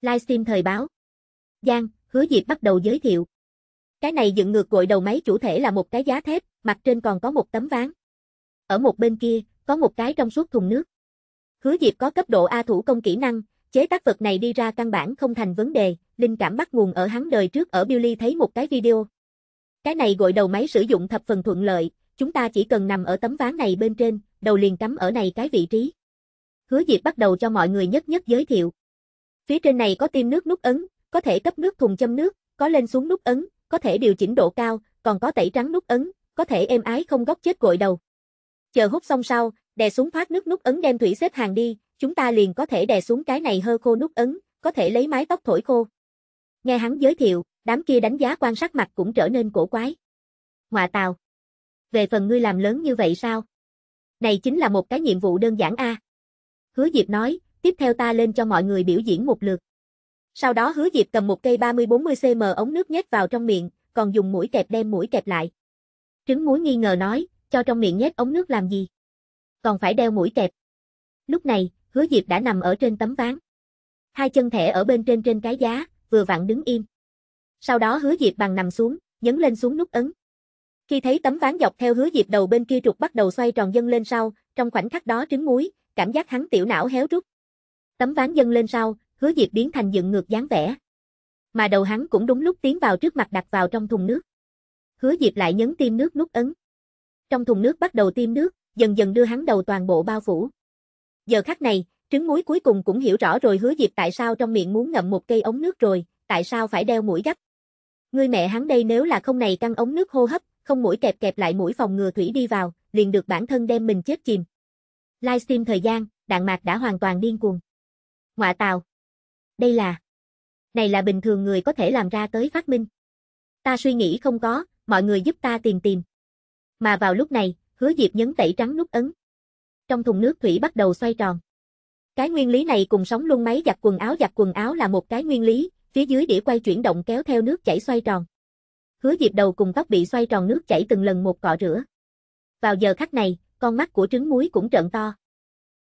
Livestream thời báo. Giang, hứa dịp bắt đầu giới thiệu. Cái này dựng ngược gội đầu máy chủ thể là một cái giá thép, mặt trên còn có một tấm ván. Ở một bên kia, có một cái trong suốt thùng nước. Hứa Diệp có cấp độ A thủ công kỹ năng, Chế tác vật này đi ra căn bản không thành vấn đề, linh cảm bắt nguồn ở hắn đời trước ở Billy thấy một cái video. Cái này gội đầu máy sử dụng thập phần thuận lợi, chúng ta chỉ cần nằm ở tấm ván này bên trên, đầu liền cắm ở này cái vị trí. Hứa Diệp bắt đầu cho mọi người nhất nhất giới thiệu. Phía trên này có tim nước nút ấn, có thể cấp nước thùng châm nước, có lên xuống nút ấn, có thể điều chỉnh độ cao, còn có tẩy trắng nút ấn, có thể êm ái không góc chết gội đầu. Chờ hút xong sau, đè xuống thoát nước nút ấn đem thủy xếp hàng đi, chúng ta liền có thể đè xuống cái này hơ khô nút ấn, có thể lấy mái tóc thổi khô. Nghe hắn giới thiệu, đám kia đánh giá quan sát mặt cũng trở nên cổ quái. Ngoạ tào. Về phần ngươi làm lớn như vậy sao? Này chính là một cái nhiệm vụ đơn giản a. Hứa Diệp nói, tiếp theo ta lên cho mọi người biểu diễn một lượt. Sau đó Hứa Diệp cầm một cây 30-40cm ống nước nhét vào trong miệng, còn dùng mũi kẹp đem mũi kẹp lại. Trứng muối nghi ngờ nói, cho trong miệng nhét ống nước làm gì? Còn phải đeo mũi kẹp. Lúc này, hứa Diệp đã nằm ở trên tấm ván. Hai chân thẻ ở bên trên trên cái giá, vừa vặn đứng im. Sau đó hứa Diệp bằng nằm xuống, nhấn lên xuống nút ấn. Khi thấy tấm ván dọc theo hứa Diệp đầu bên kia trục bắt đầu xoay tròn dâng lên sau, trong khoảnh khắc đó trứng muối, cảm giác hắn tiểu não héo rút. Tấm ván dâng lên sau, hứa Diệp biến thành dựng ngược dáng vẻ. Mà đầu hắn cũng đúng lúc tiến vào trước mặt đặt vào trong thùng nước. Hứa Diệp lại nhấn tim nước nút ấn. Trong thùng nước bắt đầu tiêm nước, dần dần đưa hắn đầu toàn bộ bao phủ. Giờ khắc này, trứng muối cuối cùng cũng hiểu rõ rồi hứa Diệp tại sao trong miệng muốn ngậm một cây ống nước rồi, tại sao phải đeo mũi gấp. Ngươi mẹ hắn đây nếu là không này căng ống nước hô hấp, không mũi kẹp kẹp lại mũi phòng ngừa thủy đi vào, liền được bản thân đem mình chết chìm. Livestream thời gian, đạn mạc đã hoàn toàn điên cuồng. Ngoạ tào. Đây là Này là bình thường người có thể làm ra tới phát minh. Ta suy nghĩ không có, mọi người giúp ta tìm tìm. Mà vào lúc này, hứa Diệp nhấn tẩy trắng nút ấn trong thùng nước thủy bắt đầu xoay tròn. Cái nguyên lý này cùng sóng luân máy giặt quần áo giặt quần áo là một cái nguyên lý, phía dưới đĩa quay chuyển động kéo theo nước chảy xoay tròn. Hứa Diệp đầu cùng tóc bị xoay tròn nước chảy từng lần một cọ rửa. Vào giờ khắc này, con mắt của trứng muối cũng trợn to.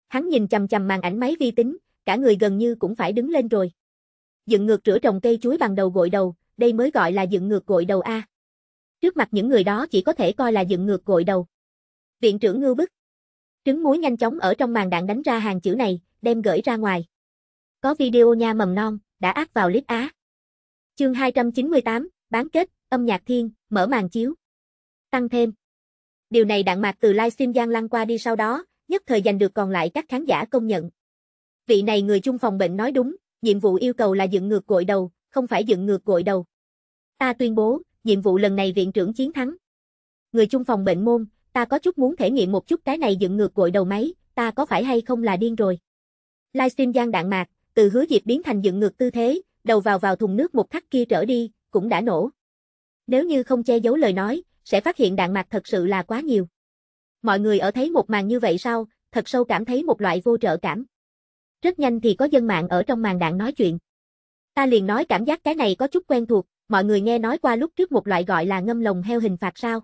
Hắn nhìn chằm chằm màn ảnh máy vi tính, cả người gần như cũng phải đứng lên rồi. Dựng ngược rửa trồng cây chuối bằng đầu gội đầu, đây mới gọi là dựng ngược gội đầu a. Trước mặt những người đó chỉ có thể coi là dựng ngược gội đầu. Viện trưởng Ngưu Bức Trứng muối nhanh chóng ở trong màn đạn đánh ra hàng chữ này, đem gửi ra ngoài. Có video nha mầm non, đã ác vào lít á. Chương 298, bán kết, âm nhạc thiên, mở màn chiếu. Tăng thêm. Điều này đạn mạc từ livestream Giang Lăng qua đi sau đó, nhất thời giành được còn lại các khán giả công nhận. Vị này người chung phòng bệnh nói đúng, nhiệm vụ yêu cầu là dựng ngược gội đầu, không phải dựng ngược gội đầu. Ta tuyên bố, nhiệm vụ lần này viện trưởng chiến thắng. Người chung phòng bệnh môn, ta có chút muốn thể nghiệm một chút cái này dựng ngược gội đầu máy, ta có phải hay không là điên rồi. Livestream gian đạn mạc, từ hứa diệp biến thành dựng ngược tư thế, đầu vào vào thùng nước một khắc kia trở đi, cũng đã nổ. Nếu như không che giấu lời nói, sẽ phát hiện đạn mạc thật sự là quá nhiều. Mọi người ở thấy một màn như vậy sao, thật sâu cảm thấy một loại vô trợ cảm. Rất nhanh thì có dân mạng ở trong màn đạn nói chuyện. Ta liền nói cảm giác cái này có chút quen thuộc, mọi người nghe nói qua lúc trước một loại gọi là ngâm lồng heo hình phạt sao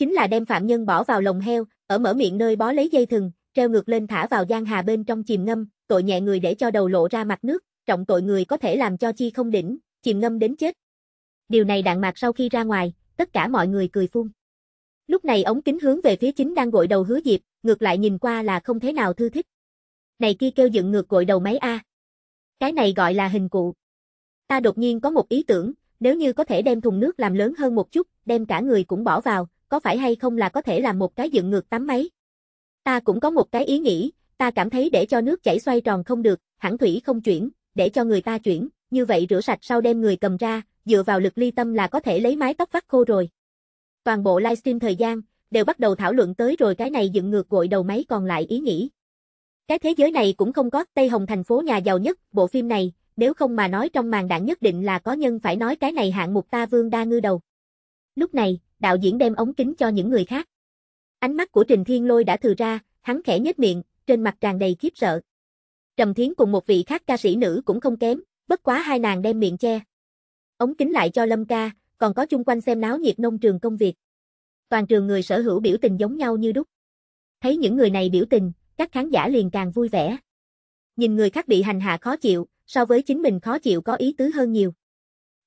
chính là đem phạm nhân bỏ vào lồng heo, ở mở miệng nơi bó lấy dây thừng, treo ngược lên thả vào giang hà bên trong chìm ngâm, tội nhẹ người để cho đầu lộ ra mặt nước, trọng tội người có thể làm cho chi không đỉnh, chìm ngâm đến chết. Điều này đạn mạc sau khi ra ngoài, tất cả mọi người cười phun. Lúc này ống kính hướng về phía chính đang gội đầu hứa diệp, ngược lại nhìn qua là không thế nào thư thích. Này kia kêu dựng ngược gội đầu máy A. Cái này gọi là hình cụ. Ta đột nhiên có một ý tưởng, nếu như có thể đem thùng nước làm lớn hơn một chút, đem cả người cũng bỏ vào, có phải hay không là có thể làm một cái dựng ngược tắm máy? Ta cũng có một cái ý nghĩ, ta cảm thấy để cho nước chảy xoay tròn không được, hẳn thủy không chuyển, để cho người ta chuyển, như vậy rửa sạch sau đem người cầm ra, dựa vào lực ly tâm là có thể lấy mái tóc vắt khô rồi. Toàn bộ livestream thời gian, đều bắt đầu thảo luận tới rồi cái này dựng ngược gội đầu máy còn lại ý nghĩ. Cái thế giới này cũng không có Tây Hồng thành phố nhà giàu nhất, bộ phim này, nếu không mà nói trong màn đạn nhất định là có nhân phải nói cái này hạng mục ta vương đa ngư đầu. Lúc này, đạo diễn đem ống kính cho những người khác. Ánh mắt của Trình Thiên Lôi đã thừa ra, hắn khẽ nhếch miệng, trên mặt tràn đầy khiếp sợ. Trầm Thiến cùng một vị khác ca sĩ nữ cũng không kém, bất quá hai nàng đem miệng che. Ống kính lại cho Lâm ca, còn có chung quanh xem náo nhiệt nông trường công việc. Toàn trường người sở hữu biểu tình giống nhau như đúc. Thấy những người này biểu tình, các khán giả liền càng vui vẻ. Nhìn người khác bị hành hạ khó chịu, so với chính mình khó chịu có ý tứ hơn nhiều.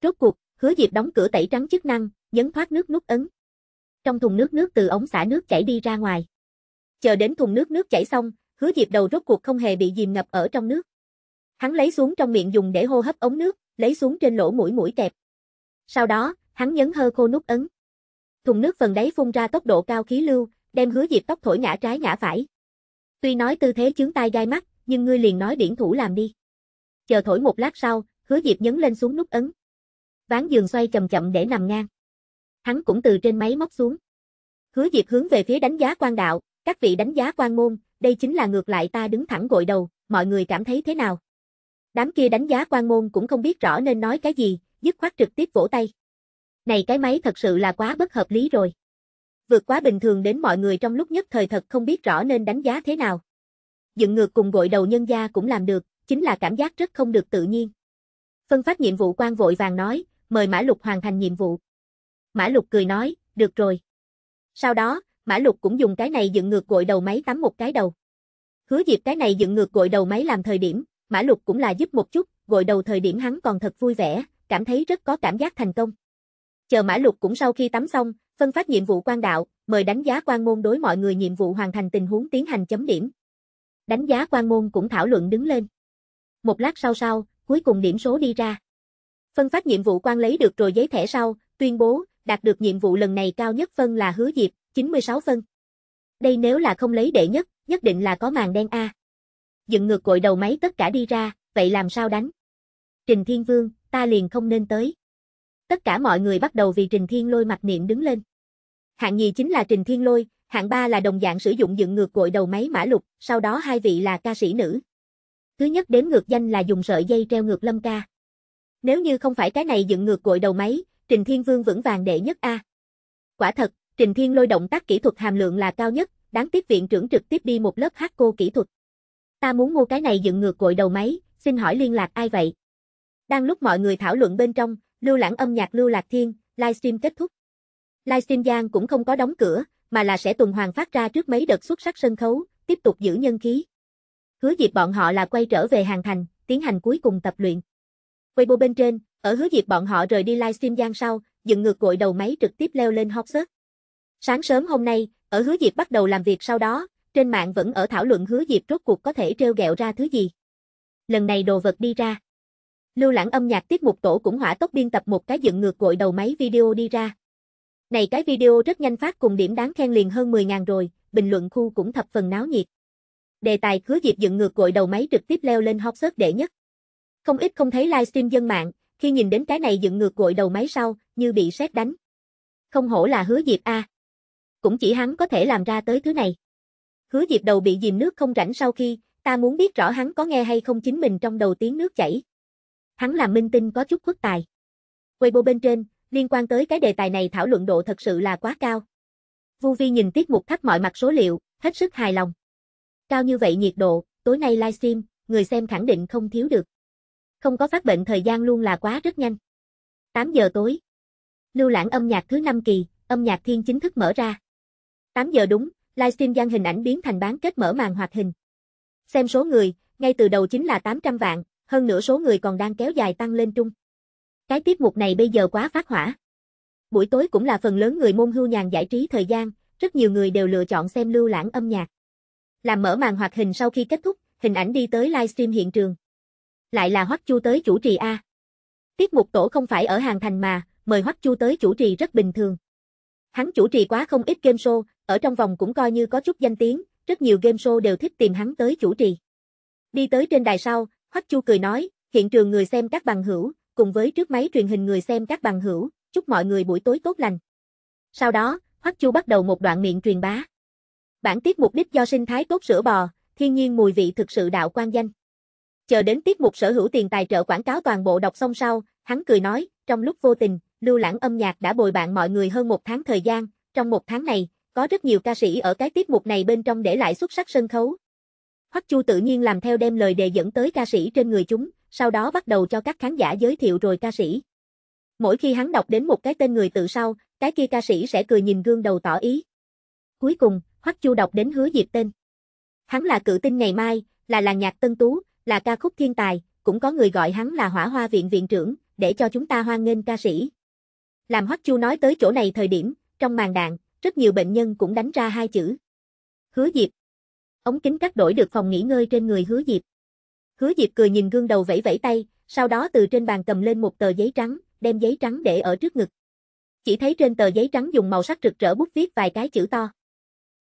Rốt cuộc, hứa dịp đóng cửa tẩy trắng chức năng, nhấn thoát nước nút ấn. Trong thùng nước nước từ ống xả nước chảy đi ra ngoài. Chờ đến thùng nước nước chảy xong, hứa diệp đầu rốt cuộc không hề bị dìm ngập ở trong nước. Hắn lấy xuống trong miệng dùng để hô hấp ống nước, lấy xuống trên lỗ mũi mũi kẹp. Sau đó, hắn nhấn hơ khô nút ấn. Thùng nước phần đáy phun ra tốc độ cao khí lưu, đem hứa diệp tóc thổi ngã trái ngã phải. Tuy nói tư thế chướng tai gai mắt, nhưng ngươi liền nói điển thủ làm đi. Chờ thổi một lát sau, hứa diệp nhấn lên xuống nút ấn. Ván giường xoay chậm chậm để nằm ngang hắn cũng từ trên máy móc xuống. Hứa diệp hướng về phía đánh giá quan đạo, các vị đánh giá quan môn, đây chính là ngược lại ta đứng thẳng gội đầu, mọi người cảm thấy thế nào? Đám kia đánh giá quan môn cũng không biết rõ nên nói cái gì, dứt khoát trực tiếp vỗ tay. Này cái máy thật sự là quá bất hợp lý rồi. Vượt quá bình thường đến mọi người trong lúc nhất thời thật không biết rõ nên đánh giá thế nào. Dựng ngược cùng gội đầu nhân gia cũng làm được, chính là cảm giác rất không được tự nhiên. Phân phát nhiệm vụ quan vội vàng nói, mời Mã Lục hoàn thành nhiệm vụ. Mã Lục cười nói, được rồi. Sau đó, Mã Lục cũng dùng cái này dựng ngược gội đầu máy tắm một cái đầu. Hứa Diệp cái này dựng ngược gội đầu máy làm thời điểm, Mã Lục cũng là giúp một chút, gội đầu thời điểm hắn còn thật vui vẻ, cảm thấy rất có cảm giác thành công. Chờ Mã Lục cũng sau khi tắm xong, phân phát nhiệm vụ quan đạo, mời đánh giá quan môn đối mọi người nhiệm vụ hoàn thành tình huống tiến hành chấm điểm. Đánh giá quan môn cũng thảo luận đứng lên. Một lát sau sau, cuối cùng điểm số đi ra. Phân phát nhiệm vụ quan lấy được rồi giấy thẻ sau, tuyên bố, đạt được nhiệm vụ lần này cao nhất phân là hứa diệp, 96 phân. Đây nếu là không lấy đệ nhất, nhất định là có màn đen A. Dựng ngược cội đầu máy tất cả đi ra, vậy làm sao đánh? Trình Thiên Vương, ta liền không nên tới. Tất cả mọi người bắt đầu vì Trình Thiên Lôi mặt niệm đứng lên. Hạng nhì chính là Trình Thiên Lôi, hạng ba là đồng dạng sử dụng dựng ngược cội đầu máy mã lục, sau đó hai vị là ca sĩ nữ. Thứ nhất đến ngược danh là dùng sợi dây treo ngược lâm ca. Nếu như không phải cái này dựng ngược cội đầu máy, Trình Thiên Vương vững vàng đệ nhất A. Quả thật, Trình Thiên lôi động tác kỹ thuật hàm lượng là cao nhất, đáng tiếc viện trưởng trực tiếp đi một lớp hát cô kỹ thuật. Ta muốn mua cái này dựng ngược gội đầu máy, xin hỏi liên lạc ai vậy? Đang lúc mọi người thảo luận bên trong, lưu lãng âm nhạc lưu lạc thiên, livestream kết thúc. Livestream Giang cũng không có đóng cửa, mà là sẽ tuần hoàn phát ra trước mấy đợt xuất sắc sân khấu, tiếp tục giữ nhân khí. Hứa dịp bọn họ là quay trở về hàng thành, tiến hành cuối cùng tập luyện. Weibo bên trên, ở hứa Diệp bọn họ rời đi livestream gian sau, dựng ngược gội đầu máy trực tiếp leo lên Hotsearch. Sáng sớm hôm nay, ở hứa Diệp bắt đầu làm việc sau đó, trên mạng vẫn ở thảo luận hứa Diệp rốt cuộc có thể treo gẹo ra thứ gì. Lần này đồ vật đi ra. Lưu lãng âm nhạc tiết mục tổ cũng hỏa tốc biên tập một cái dựng ngược gội đầu máy video đi ra. Này cái video rất nhanh phát cùng điểm đáng khen liền hơn 10.000 rồi, bình luận khu cũng thập phần náo nhiệt. Đề tài hứa Diệp dựng ngược gội đầu máy trực tiếp leo lên hot search đệ nhất. Không ít không thấy livestream dân mạng, khi nhìn đến cái này dựng ngược gội đầu máy sau, như bị sét đánh. Không hổ là hứa Diệp A. Cũng chỉ hắn có thể làm ra tới thứ này. Hứa Diệp đầu bị dìm nước không rảnh sau khi, ta muốn biết rõ hắn có nghe hay không chính mình trong đầu tiếng nước chảy. Hắn làm minh tinh có chút khuất tài. Weibo bên trên, liên quan tới cái đề tài này thảo luận độ thật sự là quá cao. Vu Vi nhìn tiết mục thắt mọi mặt số liệu, hết sức hài lòng. Cao như vậy nhiệt độ, tối nay livestream, người xem khẳng định không thiếu được không có phát bệnh thời gian luôn là quá rất nhanh. 8 giờ tối. Lưu lãng âm nhạc thứ 5 kỳ, âm nhạc thiên chính thức mở ra. 8 giờ đúng, livestream gian hình ảnh biến thành bán kết mở màn hoạt hình. Xem số người, ngay từ đầu chính là 800 vạn, hơn nửa số người còn đang kéo dài tăng lên trung. Cái tiết mục này bây giờ quá phát hỏa. Buổi tối cũng là phần lớn người môn hưu nhàn giải trí thời gian, rất nhiều người đều lựa chọn xem lưu lãng âm nhạc. Làm mở màn hoạt hình sau khi kết thúc, hình ảnh đi tới livestream hiện trường lại là Hoắc Chu tới chủ trì a. Tiết mục tổ không phải ở hàng thành mà, mời Hoắc Chu tới chủ trì rất bình thường. Hắn chủ trì quá không ít game show, ở trong vòng cũng coi như có chút danh tiếng, rất nhiều game show đều thích tìm hắn tới chủ trì. Đi tới trên đài sau, Hoắc Chu cười nói, hiện trường người xem các bằng hữu, cùng với trước máy truyền hình người xem các bằng hữu, chúc mọi người buổi tối tốt lành. Sau đó, Hoắc Chu bắt đầu một đoạn miệng truyền bá. Bản tiết mục đích do sinh thái tốt sữa bò, thiên nhiên mùi vị thực sự đạo quan danh. Chờ đến tiết mục sở hữu tiền tài trợ quảng cáo toàn bộ đọc xong sau, hắn cười nói, trong lúc vô tình, lưu lãng âm nhạc đã bồi bạn mọi người hơn một tháng thời gian, trong một tháng này, có rất nhiều ca sĩ ở cái tiết mục này bên trong để lại xuất sắc sân khấu. Hoắc Chu tự nhiên làm theo đem lời đề dẫn tới ca sĩ trên người chúng, sau đó bắt đầu cho các khán giả giới thiệu rồi ca sĩ. Mỗi khi hắn đọc đến một cái tên người tự sau, cái kia ca sĩ sẽ cười nhìn gương đầu tỏ ý. Cuối cùng, Hoắc Chu đọc đến hứa diệp tên. Hắn là cự tinh ngày mai, là làng nhạc tân tú, là ca khúc thiên tài, cũng có người gọi hắn là hỏa hoa viện viện trưởng, để cho chúng ta hoan nghênh ca sĩ. Làm Hoắc Chu nói tới chỗ này thời điểm, trong màn đạn, rất nhiều bệnh nhân cũng đánh ra hai chữ. Hứa Diệp. Ống kính cắt đổi được phòng nghỉ ngơi trên người Hứa Diệp. Hứa Diệp cười nhìn gương đầu vẫy vẫy tay, sau đó từ trên bàn cầm lên một tờ giấy trắng, đem giấy trắng để ở trước ngực. Chỉ thấy trên tờ giấy trắng dùng màu sắc rực rỡ bút viết vài cái chữ to.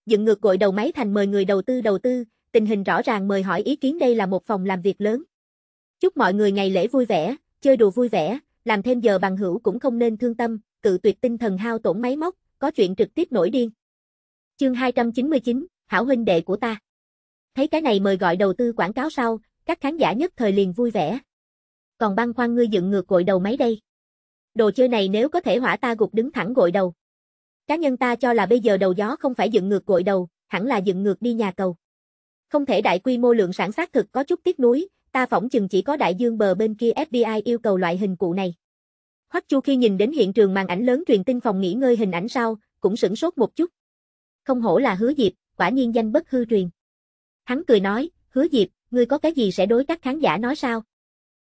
Dựng ngược gội đầu máy thành mời người đầu tư đầu tư, tình hình rõ ràng mời hỏi ý kiến đây là một phòng làm việc lớn. Chúc mọi người ngày lễ vui vẻ, chơi đùa vui vẻ, làm thêm giờ bằng hữu cũng không nên thương tâm, cự tuyệt tinh thần hao tổn máy móc, có chuyện trực tiếp nổi điên. Chương 299, hảo huynh đệ của ta. Thấy cái này mời gọi đầu tư quảng cáo sau, các khán giả nhất thời liền vui vẻ. Còn băng khoan ngươi dựng ngược gội đầu máy đây. Đồ chơi này nếu có thể hỏa ta gục đứng thẳng gội đầu. Cá nhân ta cho là bây giờ đầu gió không phải dựng ngược gội đầu, hẳn là dựng ngược đi nhà cầu. Không thể đại quy mô lượng sản xác thực có chút tiếc nuối, ta phỏng chừng chỉ có đại dương bờ bên kia FBI yêu cầu loại hình cụ này. Hoắc Chu khi nhìn đến hiện trường màn ảnh lớn truyền tin phòng nghỉ ngơi hình ảnh sau, cũng sửng sốt một chút. Không hổ là hứa diệp, quả nhiên danh bất hư truyền. Hắn cười nói, hứa diệp, ngươi có cái gì sẽ đối các khán giả nói sao?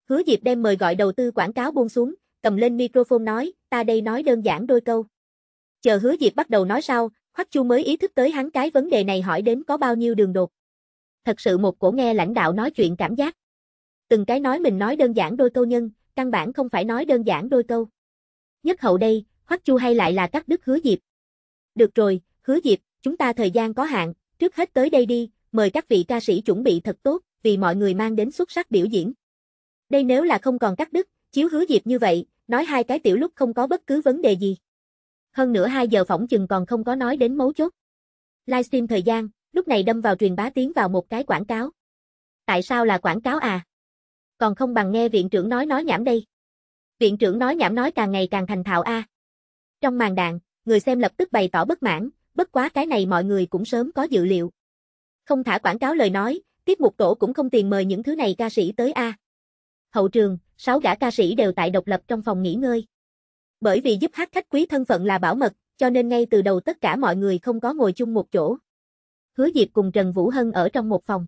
Hứa diệp đem mời gọi đầu tư quảng cáo buông xuống, cầm lên microphone nói, ta đây nói đơn giản đôi câu. Chờ hứa diệp bắt đầu nói sau, Hoắc Chu mới ý thức tới hắn cái vấn đề này hỏi đến có bao nhiêu đường đột thật sự một cổ nghe lãnh đạo nói chuyện cảm giác. Từng cái nói mình nói đơn giản đôi câu nhân, căn bản không phải nói đơn giản đôi câu. Nhất hậu đây, Hoắc Chu hay lại là các đức hứa dịp. Được rồi, hứa dịp, chúng ta thời gian có hạn, trước hết tới đây đi, mời các vị ca sĩ chuẩn bị thật tốt, vì mọi người mang đến xuất sắc biểu diễn. Đây nếu là không còn các đức, chiếu hứa dịp như vậy, nói hai cái tiểu lúc không có bất cứ vấn đề gì. Hơn nữa 2 giờ phỏng chừng còn không có nói đến mấu chốt. Livestream thời gian, lúc này đâm vào truyền bá tiến vào một cái quảng cáo. Tại sao là quảng cáo à? Còn không bằng nghe viện trưởng nói nói nhảm đây. Viện trưởng nói nhảm nói càng ngày càng thành thạo a. Trong màn đạn, người xem lập tức bày tỏ bất mãn, bất quá cái này mọi người cũng sớm có dự liệu. Không thả quảng cáo lời nói, tiết mục tổ cũng không tiền mời những thứ này ca sĩ tới a. Hậu trường, sáu gã ca sĩ đều tại độc lập trong phòng nghỉ ngơi. Bởi vì giúp hát khách quý thân phận là bảo mật, cho nên ngay từ đầu tất cả mọi người không có ngồi chung một chỗ. Hứa Diệp cùng Trần Vũ Hân ở trong một phòng.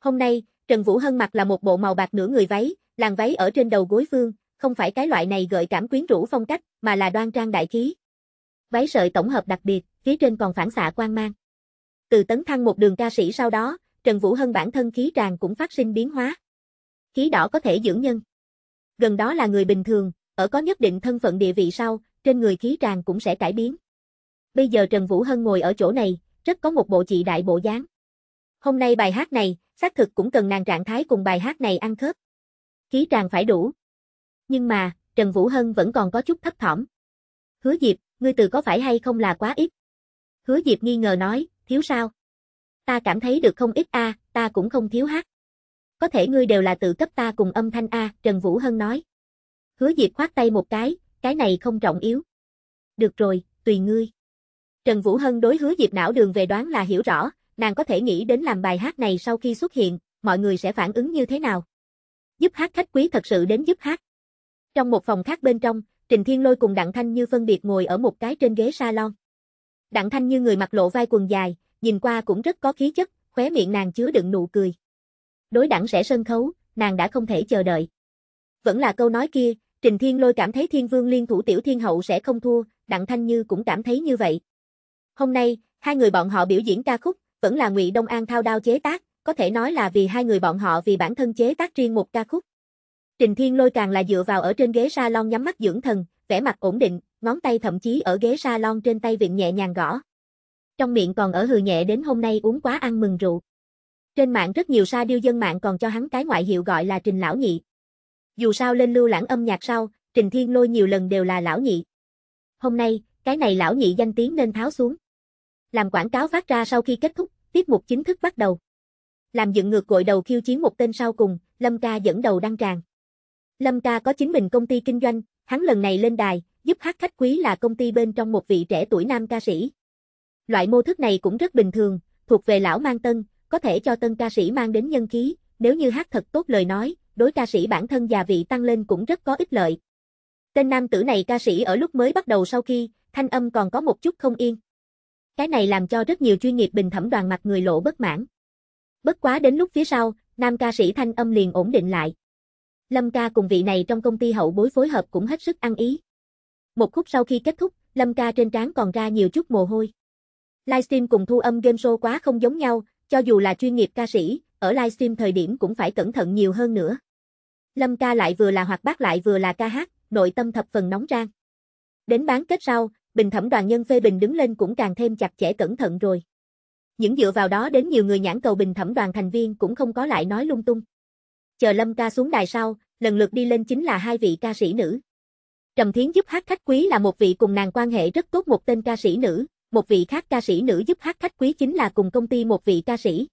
Hôm nay, Trần Vũ Hân mặc là một bộ màu bạc nửa người váy, làn váy ở trên đầu gối phương không phải cái loại này gợi cảm quyến rũ phong cách, mà là đoan trang đại khí. Váy sợi tổng hợp đặc biệt, phía trên còn phản xạ quang mang. Từ tấn thăng một đường ca sĩ sau đó, Trần Vũ Hân bản thân khí tràn cũng phát sinh biến hóa. Khí đỏ có thể dưỡng nhân. Gần đó là người bình thường, ở có nhất định thân phận địa vị sau, trên người khí tràn cũng sẽ cải biến. Bây giờ Trần Vũ Hân ngồi ở chỗ này, rất có một bộ chị đại bộ dáng. Hôm nay bài hát này, xác thực cũng cần nàng trạng thái cùng bài hát này ăn khớp. Khí tràng phải đủ. Nhưng mà, Trần Vũ Hân vẫn còn có chút thấp thỏm. Hứa Diệp, ngươi từ có phải hay không là quá ít? Hứa Diệp nghi ngờ nói, thiếu sao? Ta cảm thấy được không ít a, ta cũng không thiếu hát. Có thể ngươi đều là tự cấp ta cùng âm thanh a, Trần Vũ Hân nói. Hứa Diệp khoát tay một cái, cái này không trọng yếu. Được rồi, tùy ngươi. Trần Vũ Hân đối hứa Diệp não đường về đoán là hiểu rõ, nàng có thể nghĩ đến làm bài hát này sau khi xuất hiện, mọi người sẽ phản ứng như thế nào. Giúp hát khách quý thật sự đến giúp hát. Trong một phòng khác bên trong, Trình Thiên Lôi cùng Đặng Thanh Như phân biệt ngồi ở một cái trên ghế salon. Đặng Thanh Như người mặc lộ vai quần dài, nhìn qua cũng rất có khí chất, khóe miệng nàng chứa đựng nụ cười. Đối đẳng sẽ sân khấu, nàng đã không thể chờ đợi. Vẫn là câu nói kia, Trình Thiên Lôi cảm thấy Thiên Vương liên thủ tiểu thiên hậu sẽ không thua, Đặng Thanh Như cũng cảm thấy như vậy. Hôm nay, hai người bọn họ biểu diễn ca khúc, vẫn là Ngụy Đông An thao đao chế tác, có thể nói là vì hai người bọn họ vì bản thân chế tác riêng một ca khúc. Trình Thiên Lôi càng là dựa vào ở trên ghế salon nhắm mắt dưỡng thần, vẻ mặt ổn định, ngón tay thậm chí ở ghế salon trên tay vịn nhẹ nhàng gõ. Trong miệng còn ở hừ nhẹ đến hôm nay uống quá ăn mừng rượu. Trên mạng rất nhiều sa điêu dân mạng còn cho hắn cái ngoại hiệu gọi là Trình Lão Nhị. Dù sao lên lưu lãng âm nhạc sau, Trình Thiên Lôi nhiều lần đều là Lão Nhị. Hôm nay, cái này Lão Nhị danh tiếng nên tháo xuống. Làm quảng cáo phát ra sau khi kết thúc, tiết mục chính thức bắt đầu. Làm dựng ngược gội đầu khiêu chiến một tên sau cùng, Lâm Ca dẫn đầu đăng tràng. Lâm Ca có chính mình công ty kinh doanh, hắn lần này lên đài, giúp hát khách quý là công ty bên trong một vị trẻ tuổi nam ca sĩ. Loại mô thức này cũng rất bình thường, thuộc về lão mang tân, có thể cho tân ca sĩ mang đến nhân khí, nếu như hát thật tốt lời nói, đối ca sĩ bản thân già vị tăng lên cũng rất có ích lợi. Tên nam tử này ca sĩ ở lúc mới bắt đầu sau khi, thanh âm còn có một chút không yên. Cái này làm cho rất nhiều chuyên nghiệp bình thẩm đoàn mặt người lộ bất mãn. Bất quá đến lúc phía sau, nam ca sĩ thanh âm liền ổn định lại. Lâm ca cùng vị này trong công ty hậu bối phối hợp cũng hết sức ăn ý. Một khúc sau khi kết thúc, Lâm ca trên trán còn ra nhiều chút mồ hôi. Livestream cùng thu âm game show quá không giống nhau, cho dù là chuyên nghiệp ca sĩ, ở livestream thời điểm cũng phải cẩn thận nhiều hơn nữa. Lâm ca lại vừa là hoạt bát lại vừa là ca hát, nội tâm thập phần nóng rang. Đến bán kết sau, bình thẩm đoàn nhân phê bình đứng lên cũng càng thêm chặt chẽ cẩn thận rồi. Những dựa vào đó đến nhiều người nhãn cầu bình thẩm đoàn thành viên cũng không có lại nói lung tung. Chờ Lâm ca xuống đài sau, lần lượt đi lên chính là hai vị ca sĩ nữ. Trầm Thiến giúp hát khách quý là một vị cùng nàng quan hệ rất tốt một tên ca sĩ nữ, một vị khác ca sĩ nữ giúp hát khách quý chính là cùng công ty một vị ca sĩ.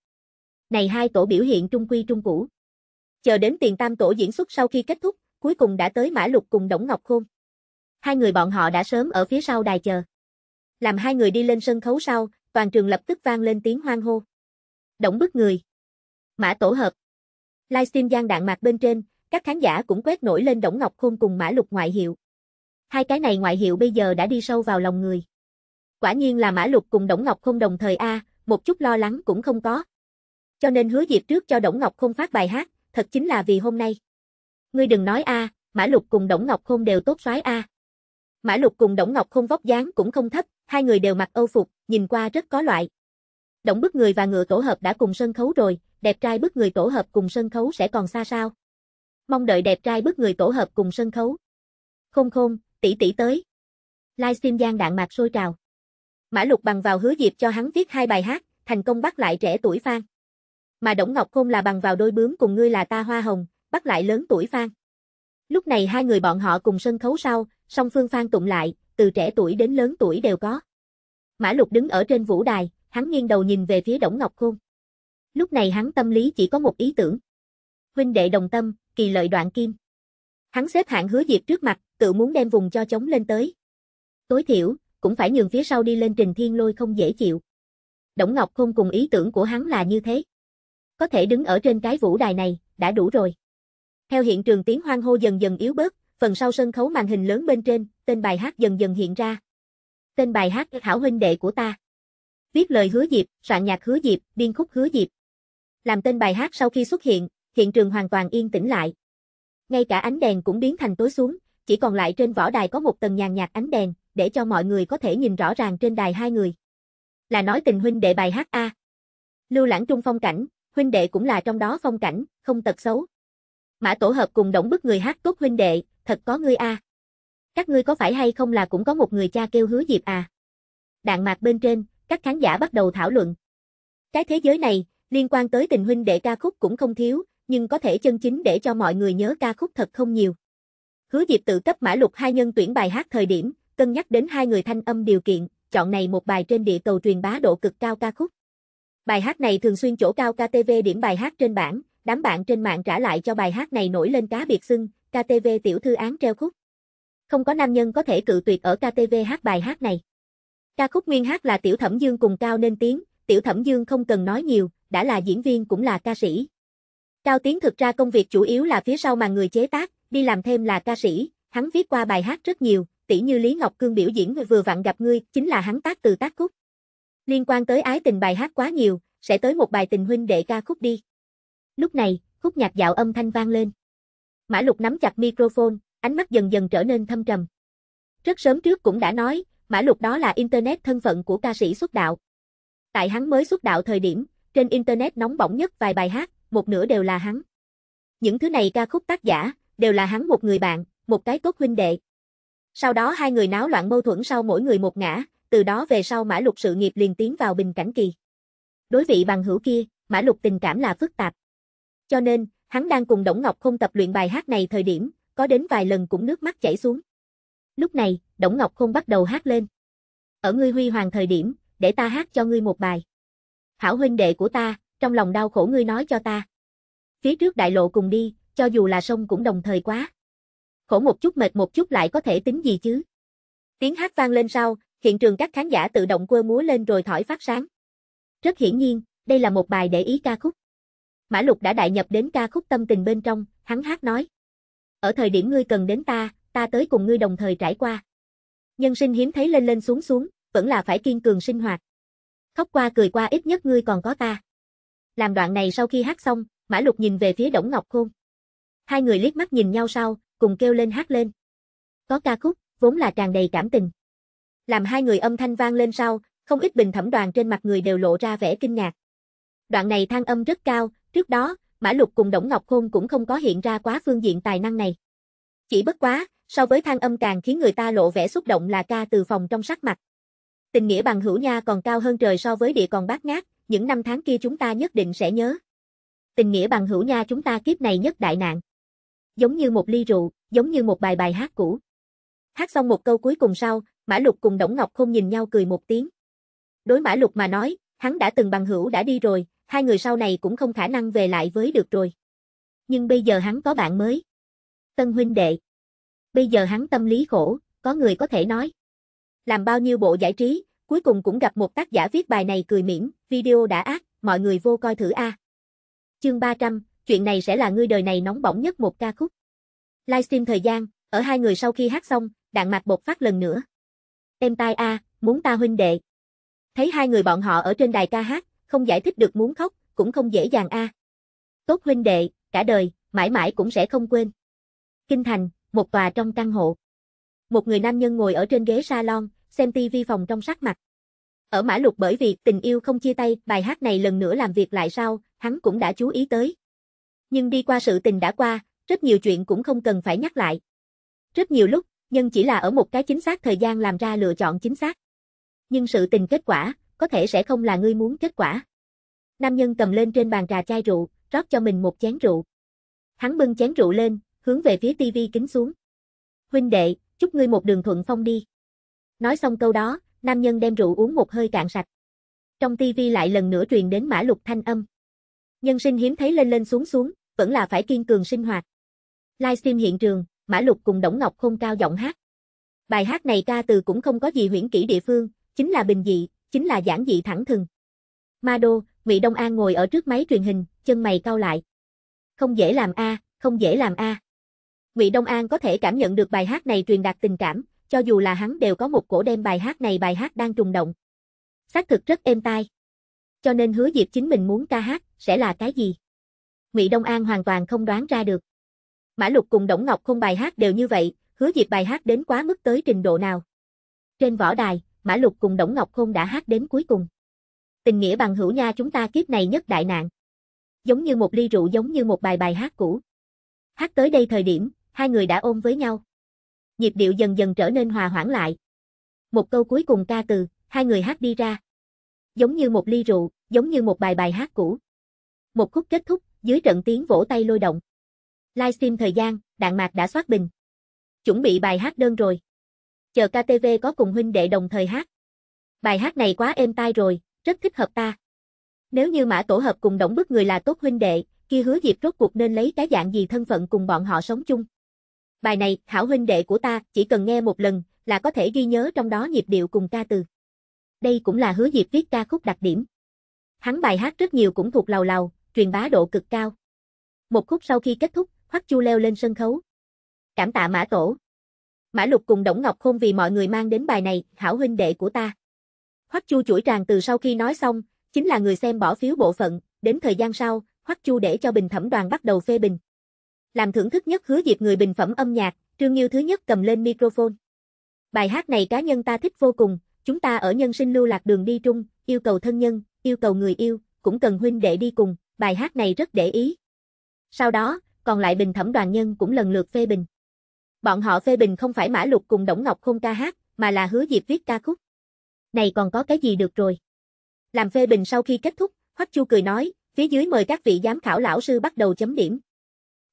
Này hai tổ biểu hiện trung quy trung cũ. Chờ đến tiền tam tổ diễn xuất sau khi kết thúc, cuối cùng đã tới Mã Lục cùng Đổng Ngọc Khôn hai người bọn họ đã sớm ở phía sau đài chờ. Làm hai người đi lên sân khấu sau, toàn trường lập tức vang lên tiếng hoan hô. Động bức người. Mã tổ hợp. Livestream gian đạn mạc bên trên, các khán giả cũng quét nổi lên Đổng Ngọc Khôn cùng Mã Lục ngoại hiệu. Hai cái này ngoại hiệu bây giờ đã đi sâu vào lòng người. Quả nhiên là Mã Lục cùng Đổng Ngọc Khôn đồng thời a, một chút lo lắng cũng không có. Cho nên hứa dịp trước cho Đổng Ngọc Khôn phát bài hát, thật chính là vì hôm nay. Ngươi đừng nói a, Mã Lục cùng Đổng Ngọc Khôn đều tốt soái a. Mã Lục cùng Đổng Ngọc không vóc dáng cũng không thấp, hai người đều mặc âu phục, nhìn qua rất có loại. Đổng bức người và ngựa tổ hợp đã cùng sân khấu rồi, đẹp trai bức người tổ hợp cùng sân khấu sẽ còn xa sao. Mong đợi đẹp trai bức người tổ hợp cùng sân khấu. Khôn khôn, tỷ tỷ tới. Livestream gian đạn mạc sôi trào. Mã Lục bằng vào hứa dịp cho hắn viết hai bài hát, thành công bắt lại trẻ tuổi Phan. Mà Đổng Ngọc Khôn là bằng vào đôi bướm cùng ngươi là ta hoa hồng, bắt lại lớn tuổi Phan. Lúc này hai người bọn họ cùng sân khấu sau, song phương phan tụng lại, từ trẻ tuổi đến lớn tuổi đều có. Mã Lục đứng ở trên vũ đài, hắn nghiêng đầu nhìn về phía Đổng Ngọc Khôn. Lúc này hắn tâm lý chỉ có một ý tưởng. Huynh đệ đồng tâm, kỳ lợi đoạn kim. Hắn xếp hạng hứa diệp trước mặt, tự muốn đem vùng cho chống lên tới. Tối thiểu, cũng phải nhường phía sau đi lên trình thiên lôi không dễ chịu. Đổng Ngọc Khôn cùng ý tưởng của hắn là như thế. Có thể đứng ở trên cái vũ đài này, đã đủ rồi. Theo hiện trường tiếng hoang hô dần dần yếu bớt, phần sau sân khấu màn hình lớn bên trên, tên bài hát dần dần hiện ra. Tên bài hát Hảo huynh đệ của ta. Viết lời hứa Diệp, soạn nhạc hứa Diệp, biên khúc hứa Diệp. Làm tên bài hát sau khi xuất hiện, hiện trường hoàn toàn yên tĩnh lại. Ngay cả ánh đèn cũng biến thành tối xuống, chỉ còn lại trên võ đài có một tầng nhàn nhạt ánh đèn, để cho mọi người có thể nhìn rõ ràng trên đài hai người. Là nói tình huynh đệ bài hát A. Lưu lãng trung phong cảnh, huynh đệ cũng là trong đó phong cảnh, không tật xấu. Mã tổ hợp cùng động bức người hát tốt huynh đệ, thật có ngươi a. À. Các ngươi có phải hay không là cũng có một người cha kêu hứa Diệp à? Đạn mạc bên trên, các khán giả bắt đầu thảo luận. Cái thế giới này, liên quan tới tình huynh đệ ca khúc cũng không thiếu, nhưng có thể chân chính để cho mọi người nhớ ca khúc thật không nhiều. Hứa Diệp tự cấp mã lục hai nhân tuyển bài hát thời điểm, cân nhắc đến hai người thanh âm điều kiện, chọn này một bài trên địa cầu truyền bá độ cực cao ca khúc. Bài hát này thường xuyên chỗ cao KTV điểm bài hát trên bảng, đám bạn trên mạng trả lại cho bài hát này nổi lên cá biệt xưng, KTV tiểu thư án treo khúc. Không có nam nhân có thể cự tuyệt ở KTV hát bài hát này. Ca khúc nguyên hát là Tiểu Thẩm Dương cùng Cao nên tiếng, Tiểu Thẩm Dương không cần nói nhiều, đã là diễn viên cũng là ca sĩ. Cao Tiến thực ra công việc chủ yếu là phía sau mà người chế tác, đi làm thêm là ca sĩ, hắn viết qua bài hát rất nhiều, tỷ như Lý Ngọc Cương biểu diễn vừa vặn gặp ngươi, chính là hắn tác từ tác khúc. Liên quan tới ái tình bài hát quá nhiều, sẽ tới một bài tình huynh đệ ca khúc đi. Lúc này, khúc nhạc dạo âm thanh vang lên. Mã Lục nắm chặt microphone, ánh mắt dần dần trở nên thâm trầm. Rất sớm trước cũng đã nói, Mã Lục đó là Internet thân phận của ca sĩ xuất đạo. Tại hắn mới xuất đạo thời điểm, trên Internet nóng bỏng nhất vài bài hát, một nửa đều là hắn. Những thứ này ca khúc tác giả, đều là hắn một người bạn, một cái tốt huynh đệ. Sau đó hai người náo loạn mâu thuẫn sau mỗi người một ngã, từ đó về sau Mã Lục sự nghiệp liền tiến vào bình cảnh kỳ. Đối vị bằng hữu kia, Mã Lục tình cảm là phức tạp. Cho nên, Hắn đang cùng Đổng Ngọc Khôn tập luyện bài hát này thời điểm, có đến vài lần cũng nước mắt chảy xuống. Lúc này, Đổng Ngọc Khôn bắt đầu hát lên. Ở ngươi huy hoàng thời điểm, để ta hát cho ngươi một bài. Hảo huynh đệ của ta, trong lòng đau khổ ngươi nói cho ta. Phía trước đại lộ cùng đi, cho dù là sông cũng đồng thời quá. Khổ một chút mệt một chút lại có thể tính gì chứ? Tiếng hát vang lên sau, hiện trường các khán giả tự động quơ múa lên rồi thổi phát sáng. Rất hiển nhiên, đây là một bài để ý ca khúc. Mã Lục đã đại nhập đến ca khúc tâm tình bên trong, hắn hát nói. Ở thời điểm ngươi cần đến ta, ta tới cùng ngươi đồng thời trải qua. Nhân sinh hiếm thấy lên lên xuống xuống, vẫn là phải kiên cường sinh hoạt. Khóc qua cười qua ít nhất ngươi còn có ta. Làm đoạn này sau khi hát xong, Mã Lục nhìn về phía Đổng Ngọc Khôn. Hai người liếc mắt nhìn nhau sau, cùng kêu lên hát lên. Có ca khúc, vốn là tràn đầy cảm tình. Làm hai người âm thanh vang lên sau, không ít bình thẩm đoàn trên mặt người đều lộ ra vẻ kinh ngạc. Đoạn này thang âm rất cao, Trước đó, Mã Lục cùng Đổng Ngọc Khôn cũng không có hiện ra quá phương diện tài năng này. Chỉ bất quá, so với thang âm càng khiến người ta lộ vẻ xúc động là ca từ phòng trong sắc mặt. Tình nghĩa bằng hữu nha còn cao hơn trời so với địa còn bát ngát, những năm tháng kia chúng ta nhất định sẽ nhớ. Tình nghĩa bằng hữu nha chúng ta kiếp này nhất đại nạn. Giống như một ly rượu, giống như một bài bài hát cũ. Hát xong một câu cuối cùng sau, Mã Lục cùng Đổng Ngọc khôn nhìn nhau cười một tiếng. Đối Mã Lục mà nói, hắn đã từng bằng hữu đã đi rồi, hai người sau này cũng không khả năng về lại với được rồi. Nhưng bây giờ hắn có bạn mới. Tân huynh đệ. Bây giờ hắn tâm lý khổ, có người có thể nói. Làm bao nhiêu bộ giải trí, cuối cùng cũng gặp một tác giả viết bài này cười mỉm, video đã ác, mọi người vô coi thử a. À. Chương 300, chuyện này sẽ là ngươi đời này nóng bỏng nhất một ca khúc. Livestream thời gian, ở hai người sau khi hát xong, đạn mạc bột phát lần nữa. Em tai a, muốn ta huynh đệ. Thấy hai người bọn họ ở trên đài ca hát, không giải thích được muốn khóc, cũng không dễ dàng a. À. Tốt huynh đệ, cả đời, mãi mãi cũng sẽ không quên. Kinh thành, một tòa trong căn hộ. Một người nam nhân ngồi ở trên ghế salon, xem tivi phòng trong sắc mặt. Ở Mã Lục bởi vì tình yêu không chia tay, bài hát này lần nữa làm việc lại sao, hắn cũng đã chú ý tới. Nhưng đi qua sự tình đã qua, rất nhiều chuyện cũng không cần phải nhắc lại. Rất nhiều lúc, nhân chỉ là ở một cái chính xác thời gian làm ra lựa chọn chính xác. Nhưng sự tình kết quả, có thể sẽ không là ngươi muốn kết quả. Nam nhân cầm lên trên bàn trà chai rượu, rót cho mình một chén rượu. Hắn bưng chén rượu lên, hướng về phía tivi kính xuống. Huynh đệ, chúc ngươi một đường thuận phong đi. Nói xong câu đó, nam nhân đem rượu uống một hơi cạn sạch. Trong tivi lại lần nữa truyền đến mã lục thanh âm. Nhân sinh hiếm thấy lên lên xuống xuống, vẫn là phải kiên cường sinh hoạt. Livestream hiện trường, Mã Lục cùng Đổng Ngọc không cao giọng hát. Bài hát này ca từ cũng không có gì huyễn kỹ địa phương, chính là bình dị, chính là giản dị thẳng thừng. Mado, Đô, Ngụy Đông An ngồi ở trước máy truyền hình, chân mày cau lại. Không dễ làm a, không dễ làm a. À. Ngụy Đông An có thể cảm nhận được bài hát này truyền đạt tình cảm, cho dù là hắn đều có một cổ đem bài hát này bài hát đang trùng động. Xác thực rất êm tai. Cho nên hứa Diệp chính mình muốn ca hát sẽ là cái gì? Ngụy Đông An hoàn toàn không đoán ra được. Mã Lục cùng Đổng Ngọc không bài hát đều như vậy, hứa Diệp bài hát đến quá mức tới trình độ nào? Trên võ đài, Mã Lục cùng Đổng Ngọc Khôn đã hát đến cuối cùng. Tình nghĩa bằng hữu nha chúng ta kiếp này nhất đại nạn. Giống như một ly rượu giống như một bài bài hát cũ. Hát tới đây thời điểm, hai người đã ôm với nhau. Nhịp điệu dần dần trở nên hòa hoãn lại. Một câu cuối cùng ca từ, hai người hát đi ra. Giống như một ly rượu, giống như một bài bài hát cũ. Một khúc kết thúc, dưới trận tiếng vỗ tay lôi động. Livestream thời gian, đạn mạc đã soát bình. Chuẩn bị bài hát đơn rồi chờ KTV có cùng huynh đệ đồng thời hát. Bài hát này quá êm tai rồi, rất thích hợp ta. Nếu như mã tổ hợp cùng đổng bức người là tốt huynh đệ, kia hứa diệp rốt cuộc nên lấy cái dạng gì thân phận cùng bọn họ sống chung. Bài này, hảo huynh đệ của ta, chỉ cần nghe một lần, là có thể ghi nhớ trong đó nhịp điệu cùng ca từ. Đây cũng là hứa diệp viết ca khúc đặc điểm. Hắn bài hát rất nhiều cũng thuộc lầu lầu, truyền bá độ cực cao. Một khúc sau khi kết thúc, Hoắc Chu leo lên sân khấu. Cảm tạ mã tổ. Mã Lục cùng Đổng Ngọc Khôn vì mọi người mang đến bài này, hảo huynh đệ của ta. Hoắc Chu chuỗi tràng từ sau khi nói xong, chính là người xem bỏ phiếu bộ phận, đến thời gian sau, Hoắc Chu để cho bình thẩm đoàn bắt đầu phê bình. Làm thưởng thức nhất hứa dịp người bình phẩm âm nhạc, Trương Nhiêu thứ nhất cầm lên microphone. Bài hát này cá nhân ta thích vô cùng, chúng ta ở nhân sinh lưu lạc đường đi trung, yêu cầu thân nhân, yêu cầu người yêu, cũng cần huynh đệ đi cùng, bài hát này rất để ý. Sau đó, còn lại bình thẩm đoàn nhân cũng lần lượt phê bình bọn họ phê bình không phải Mã Lục cùng Đổng Ngọc Khôn ca hát, mà là hứa Diệp viết ca khúc. Này còn có cái gì được rồi. Làm phê bình sau khi kết thúc, Hoắc Chu cười nói, phía dưới mời các vị giám khảo lão sư bắt đầu chấm điểm.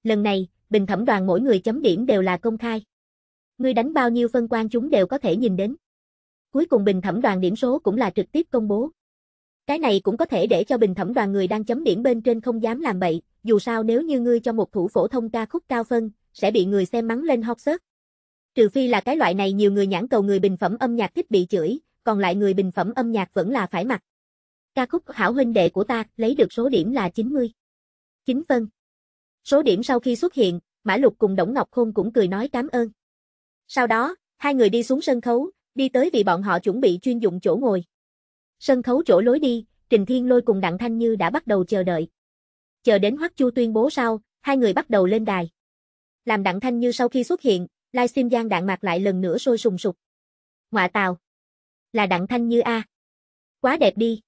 Lần này, bình thẩm đoàn mỗi người chấm điểm đều là công khai. Ngươi đánh bao nhiêu phân quan chúng đều có thể nhìn đến. Cuối cùng bình thẩm đoàn điểm số cũng là trực tiếp công bố. Cái này cũng có thể để cho bình thẩm đoàn người đang chấm điểm bên trên không dám làm bậy, dù sao nếu như ngươi cho một thủ phổ thông ca khúc cao phân, sẽ bị người xem mắng lên hot search. Trừ phi là cái loại này nhiều người nhãn cầu người bình phẩm âm nhạc thích bị chửi, còn lại người bình phẩm âm nhạc vẫn là phải mặc. Ca khúc Hảo huynh đệ của ta lấy được số điểm là 90. 9 phân. Số điểm sau khi xuất hiện, Mã Lục cùng Đổng Ngọc Khôn cũng cười nói cảm ơn. Sau đó, hai người đi xuống sân khấu, đi tới vì bọn họ chuẩn bị chuyên dụng chỗ ngồi. Sân khấu chỗ lối đi, Trình Thiên Lôi cùng Đặng Thanh Như đã bắt đầu chờ đợi. Chờ đến Hoắc Chu tuyên bố sau, hai người bắt đầu lên đài làm Đặng Thanh Như sau khi xuất hiện, livestream gian đạn mạc lại lần nữa sôi sùng sục. Ngoạ tào. Là Đặng Thanh Như a. Quá đẹp đi.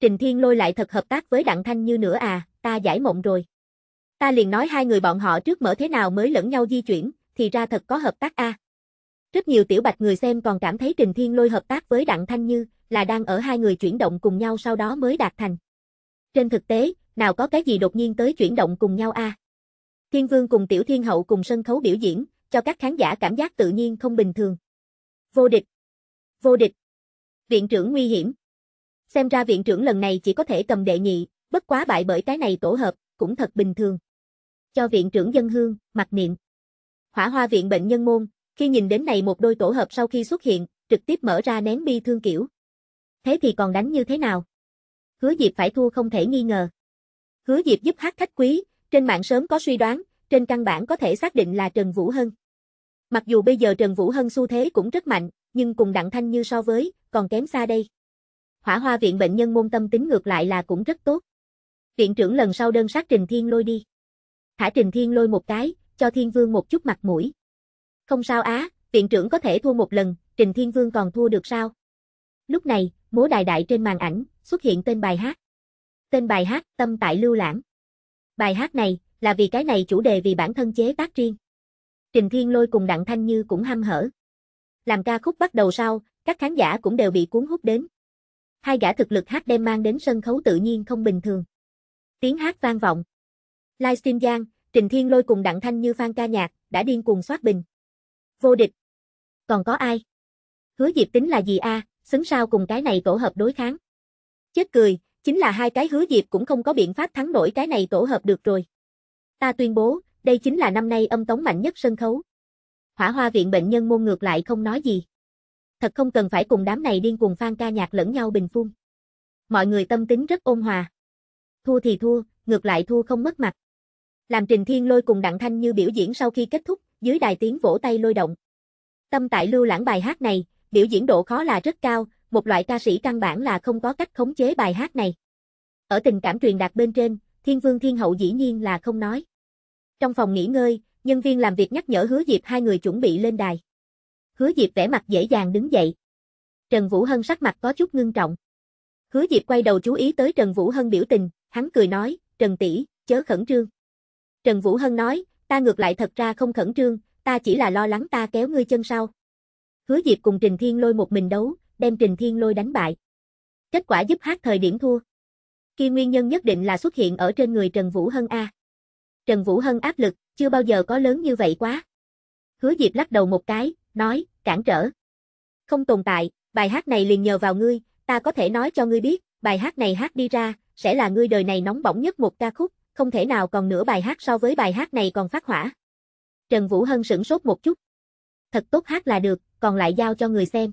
Trình Thiên Lôi lại thật hợp tác với Đặng Thanh Như nữa à, ta giải mộng rồi. Ta liền nói hai người bọn họ trước mở thế nào mới lẫn nhau di chuyển, thì ra thật có hợp tác a. Rất nhiều tiểu bạch người xem còn cảm thấy Trình Thiên Lôi hợp tác với Đặng Thanh Như là đang ở hai người chuyển động cùng nhau sau đó mới đạt thành. Trên thực tế, nào có cái gì đột nhiên tới chuyển động cùng nhau a. À? Thiên Vương cùng Tiểu Thiên Hậu cùng sân khấu biểu diễn, cho các khán giả cảm giác tự nhiên không bình thường. Vô địch! Vô địch! Viện trưởng nguy hiểm! Xem ra viện trưởng lần này chỉ có thể cầm đệ nhị, bất quá bại bởi cái này tổ hợp, cũng thật bình thường. Cho viện trưởng dân hương, mặc niệm. Hỏa hoa viện bệnh nhân môn, khi nhìn đến này một đôi tổ hợp sau khi xuất hiện, trực tiếp mở ra nén bi thương kiểu. Thế thì còn đánh như thế nào? Hứa Diệp phải thua không thể nghi ngờ. Hứa Diệp giúp hát khách quý, trên mạng sớm có suy đoán, trên căn bản có thể xác định là Trần Vũ Hân. Mặc dù bây giờ Trần Vũ Hân xu thế cũng rất mạnh, nhưng cùng Đặng Thanh Như so với, còn kém xa đây. Hỏa hoa viện bệnh nhân môn tâm tính ngược lại là cũng rất tốt. Viện trưởng lần sau đơn sát Trình Thiên lôi đi. Thả Trình Thiên lôi một cái, cho Thiên Vương một chút mặt mũi. Không sao á, viện trưởng có thể thua một lần, Trình Thiên Vương còn thua được sao? Lúc này, múa đài đại trên màn ảnh, xuất hiện tên bài hát. Tên bài hát, tâm tại lưu lãng. Bài hát này là vì cái này chủ đề vì bản thân chế tác riêng. Trình Thiên Lôi cùng Đặng Thanh Như cũng hăm hở. Làm ca khúc bắt đầu sau, các khán giả cũng đều bị cuốn hút đến. Hai gã thực lực hát đem mang đến sân khấu tự nhiên không bình thường. Tiếng hát vang vọng. Livestream Giang, Trình Thiên Lôi cùng Đặng Thanh Như fan ca nhạc, đã điên cuồng soát bình. Vô địch. Còn có ai? Hứa Diệp tính là gì a, à? xứng sao cùng cái này tổ hợp đối kháng. Chết cười, chính là hai cái hứa diệp cũng không có biện pháp thắng nổi cái này tổ hợp được rồi. Ta tuyên bố, đây chính là năm nay âm tống mạnh nhất sân khấu. Hỏa hoa viện bệnh nhân môn ngược lại không nói gì. Thật không cần phải cùng đám này điên cuồng phan ca nhạc lẫn nhau bình phun. Mọi người tâm tính rất ôn hòa. Thua thì thua, ngược lại thua không mất mặt. Làm Trình Thiên Lôi cùng Đặng Thanh Như biểu diễn sau khi kết thúc, dưới đài tiếng vỗ tay lôi động. Tâm tại lưu lãng bài hát này, biểu diễn độ khó là rất cao, một loại ca sĩ căn bản là không có cách khống chế bài hát này. Ở tình cảm truyền đạt bên trên, Thiên Vương Thiên Hậu dĩ nhiên là không nói. Trong phòng nghỉ ngơi, nhân viên làm việc nhắc nhở Hứa Diệp hai người chuẩn bị lên đài. Hứa Diệp vẻ mặt dễ dàng đứng dậy. Trần Vũ Hân sắc mặt có chút ngưng trọng. Hứa Diệp quay đầu chú ý tới Trần Vũ Hân biểu tình, hắn cười nói, Trần tỷ, chớ khẩn trương. Trần Vũ Hân nói, ta ngược lại thật ra không khẩn trương, ta chỉ là lo lắng ta kéo ngươi chân sau. Hứa Diệp cùng Trình Thiên lôi một mình đấu, đem Trình Thiên Lôi đánh bại. Kết quả giúp hát thời điểm thua. Khi nguyên nhân nhất định là xuất hiện ở trên người Trần Vũ Hân A. Trần Vũ Hân áp lực, chưa bao giờ có lớn như vậy quá. Hứa Diệp lắc đầu một cái, nói, cản trở. Không tồn tại, bài hát này liền nhờ vào ngươi, ta có thể nói cho ngươi biết, bài hát này hát đi ra, sẽ là ngươi đời này nóng bỏng nhất một ca khúc, không thể nào còn nửa bài hát so với bài hát này còn phát hỏa. Trần Vũ Hân sửng sốt một chút. Thật tốt hát là được, còn lại giao cho người xem.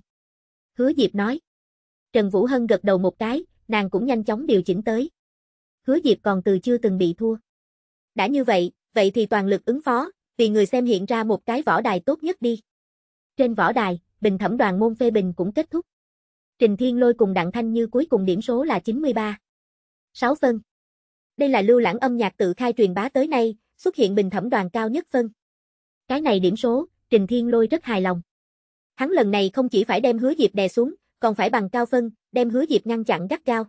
Hứa Diệp nói. Trần Vũ Hân gật đầu một cái, nàng cũng nhanh chóng điều chỉnh tới. Hứa Diệp còn từ chưa từng bị thua. Đã như vậy, vậy thì toàn lực ứng phó, vì người xem hiện ra một cái võ đài tốt nhất đi. Trên võ đài, bình thẩm đoàn môn phê bình cũng kết thúc. Trình Thiên Lôi cùng Đặng Thanh Như cuối cùng điểm số là 93. 6 phân. Đây là lưu lãng âm nhạc tự khai truyền bá tới nay, xuất hiện bình thẩm đoàn cao nhất phân. Cái này điểm số, Trình Thiên Lôi rất hài lòng. Hắn lần này không chỉ phải đem hứa diệp đè xuống, còn phải bằng cao phân, đem hứa diệp ngăn chặn gắt cao.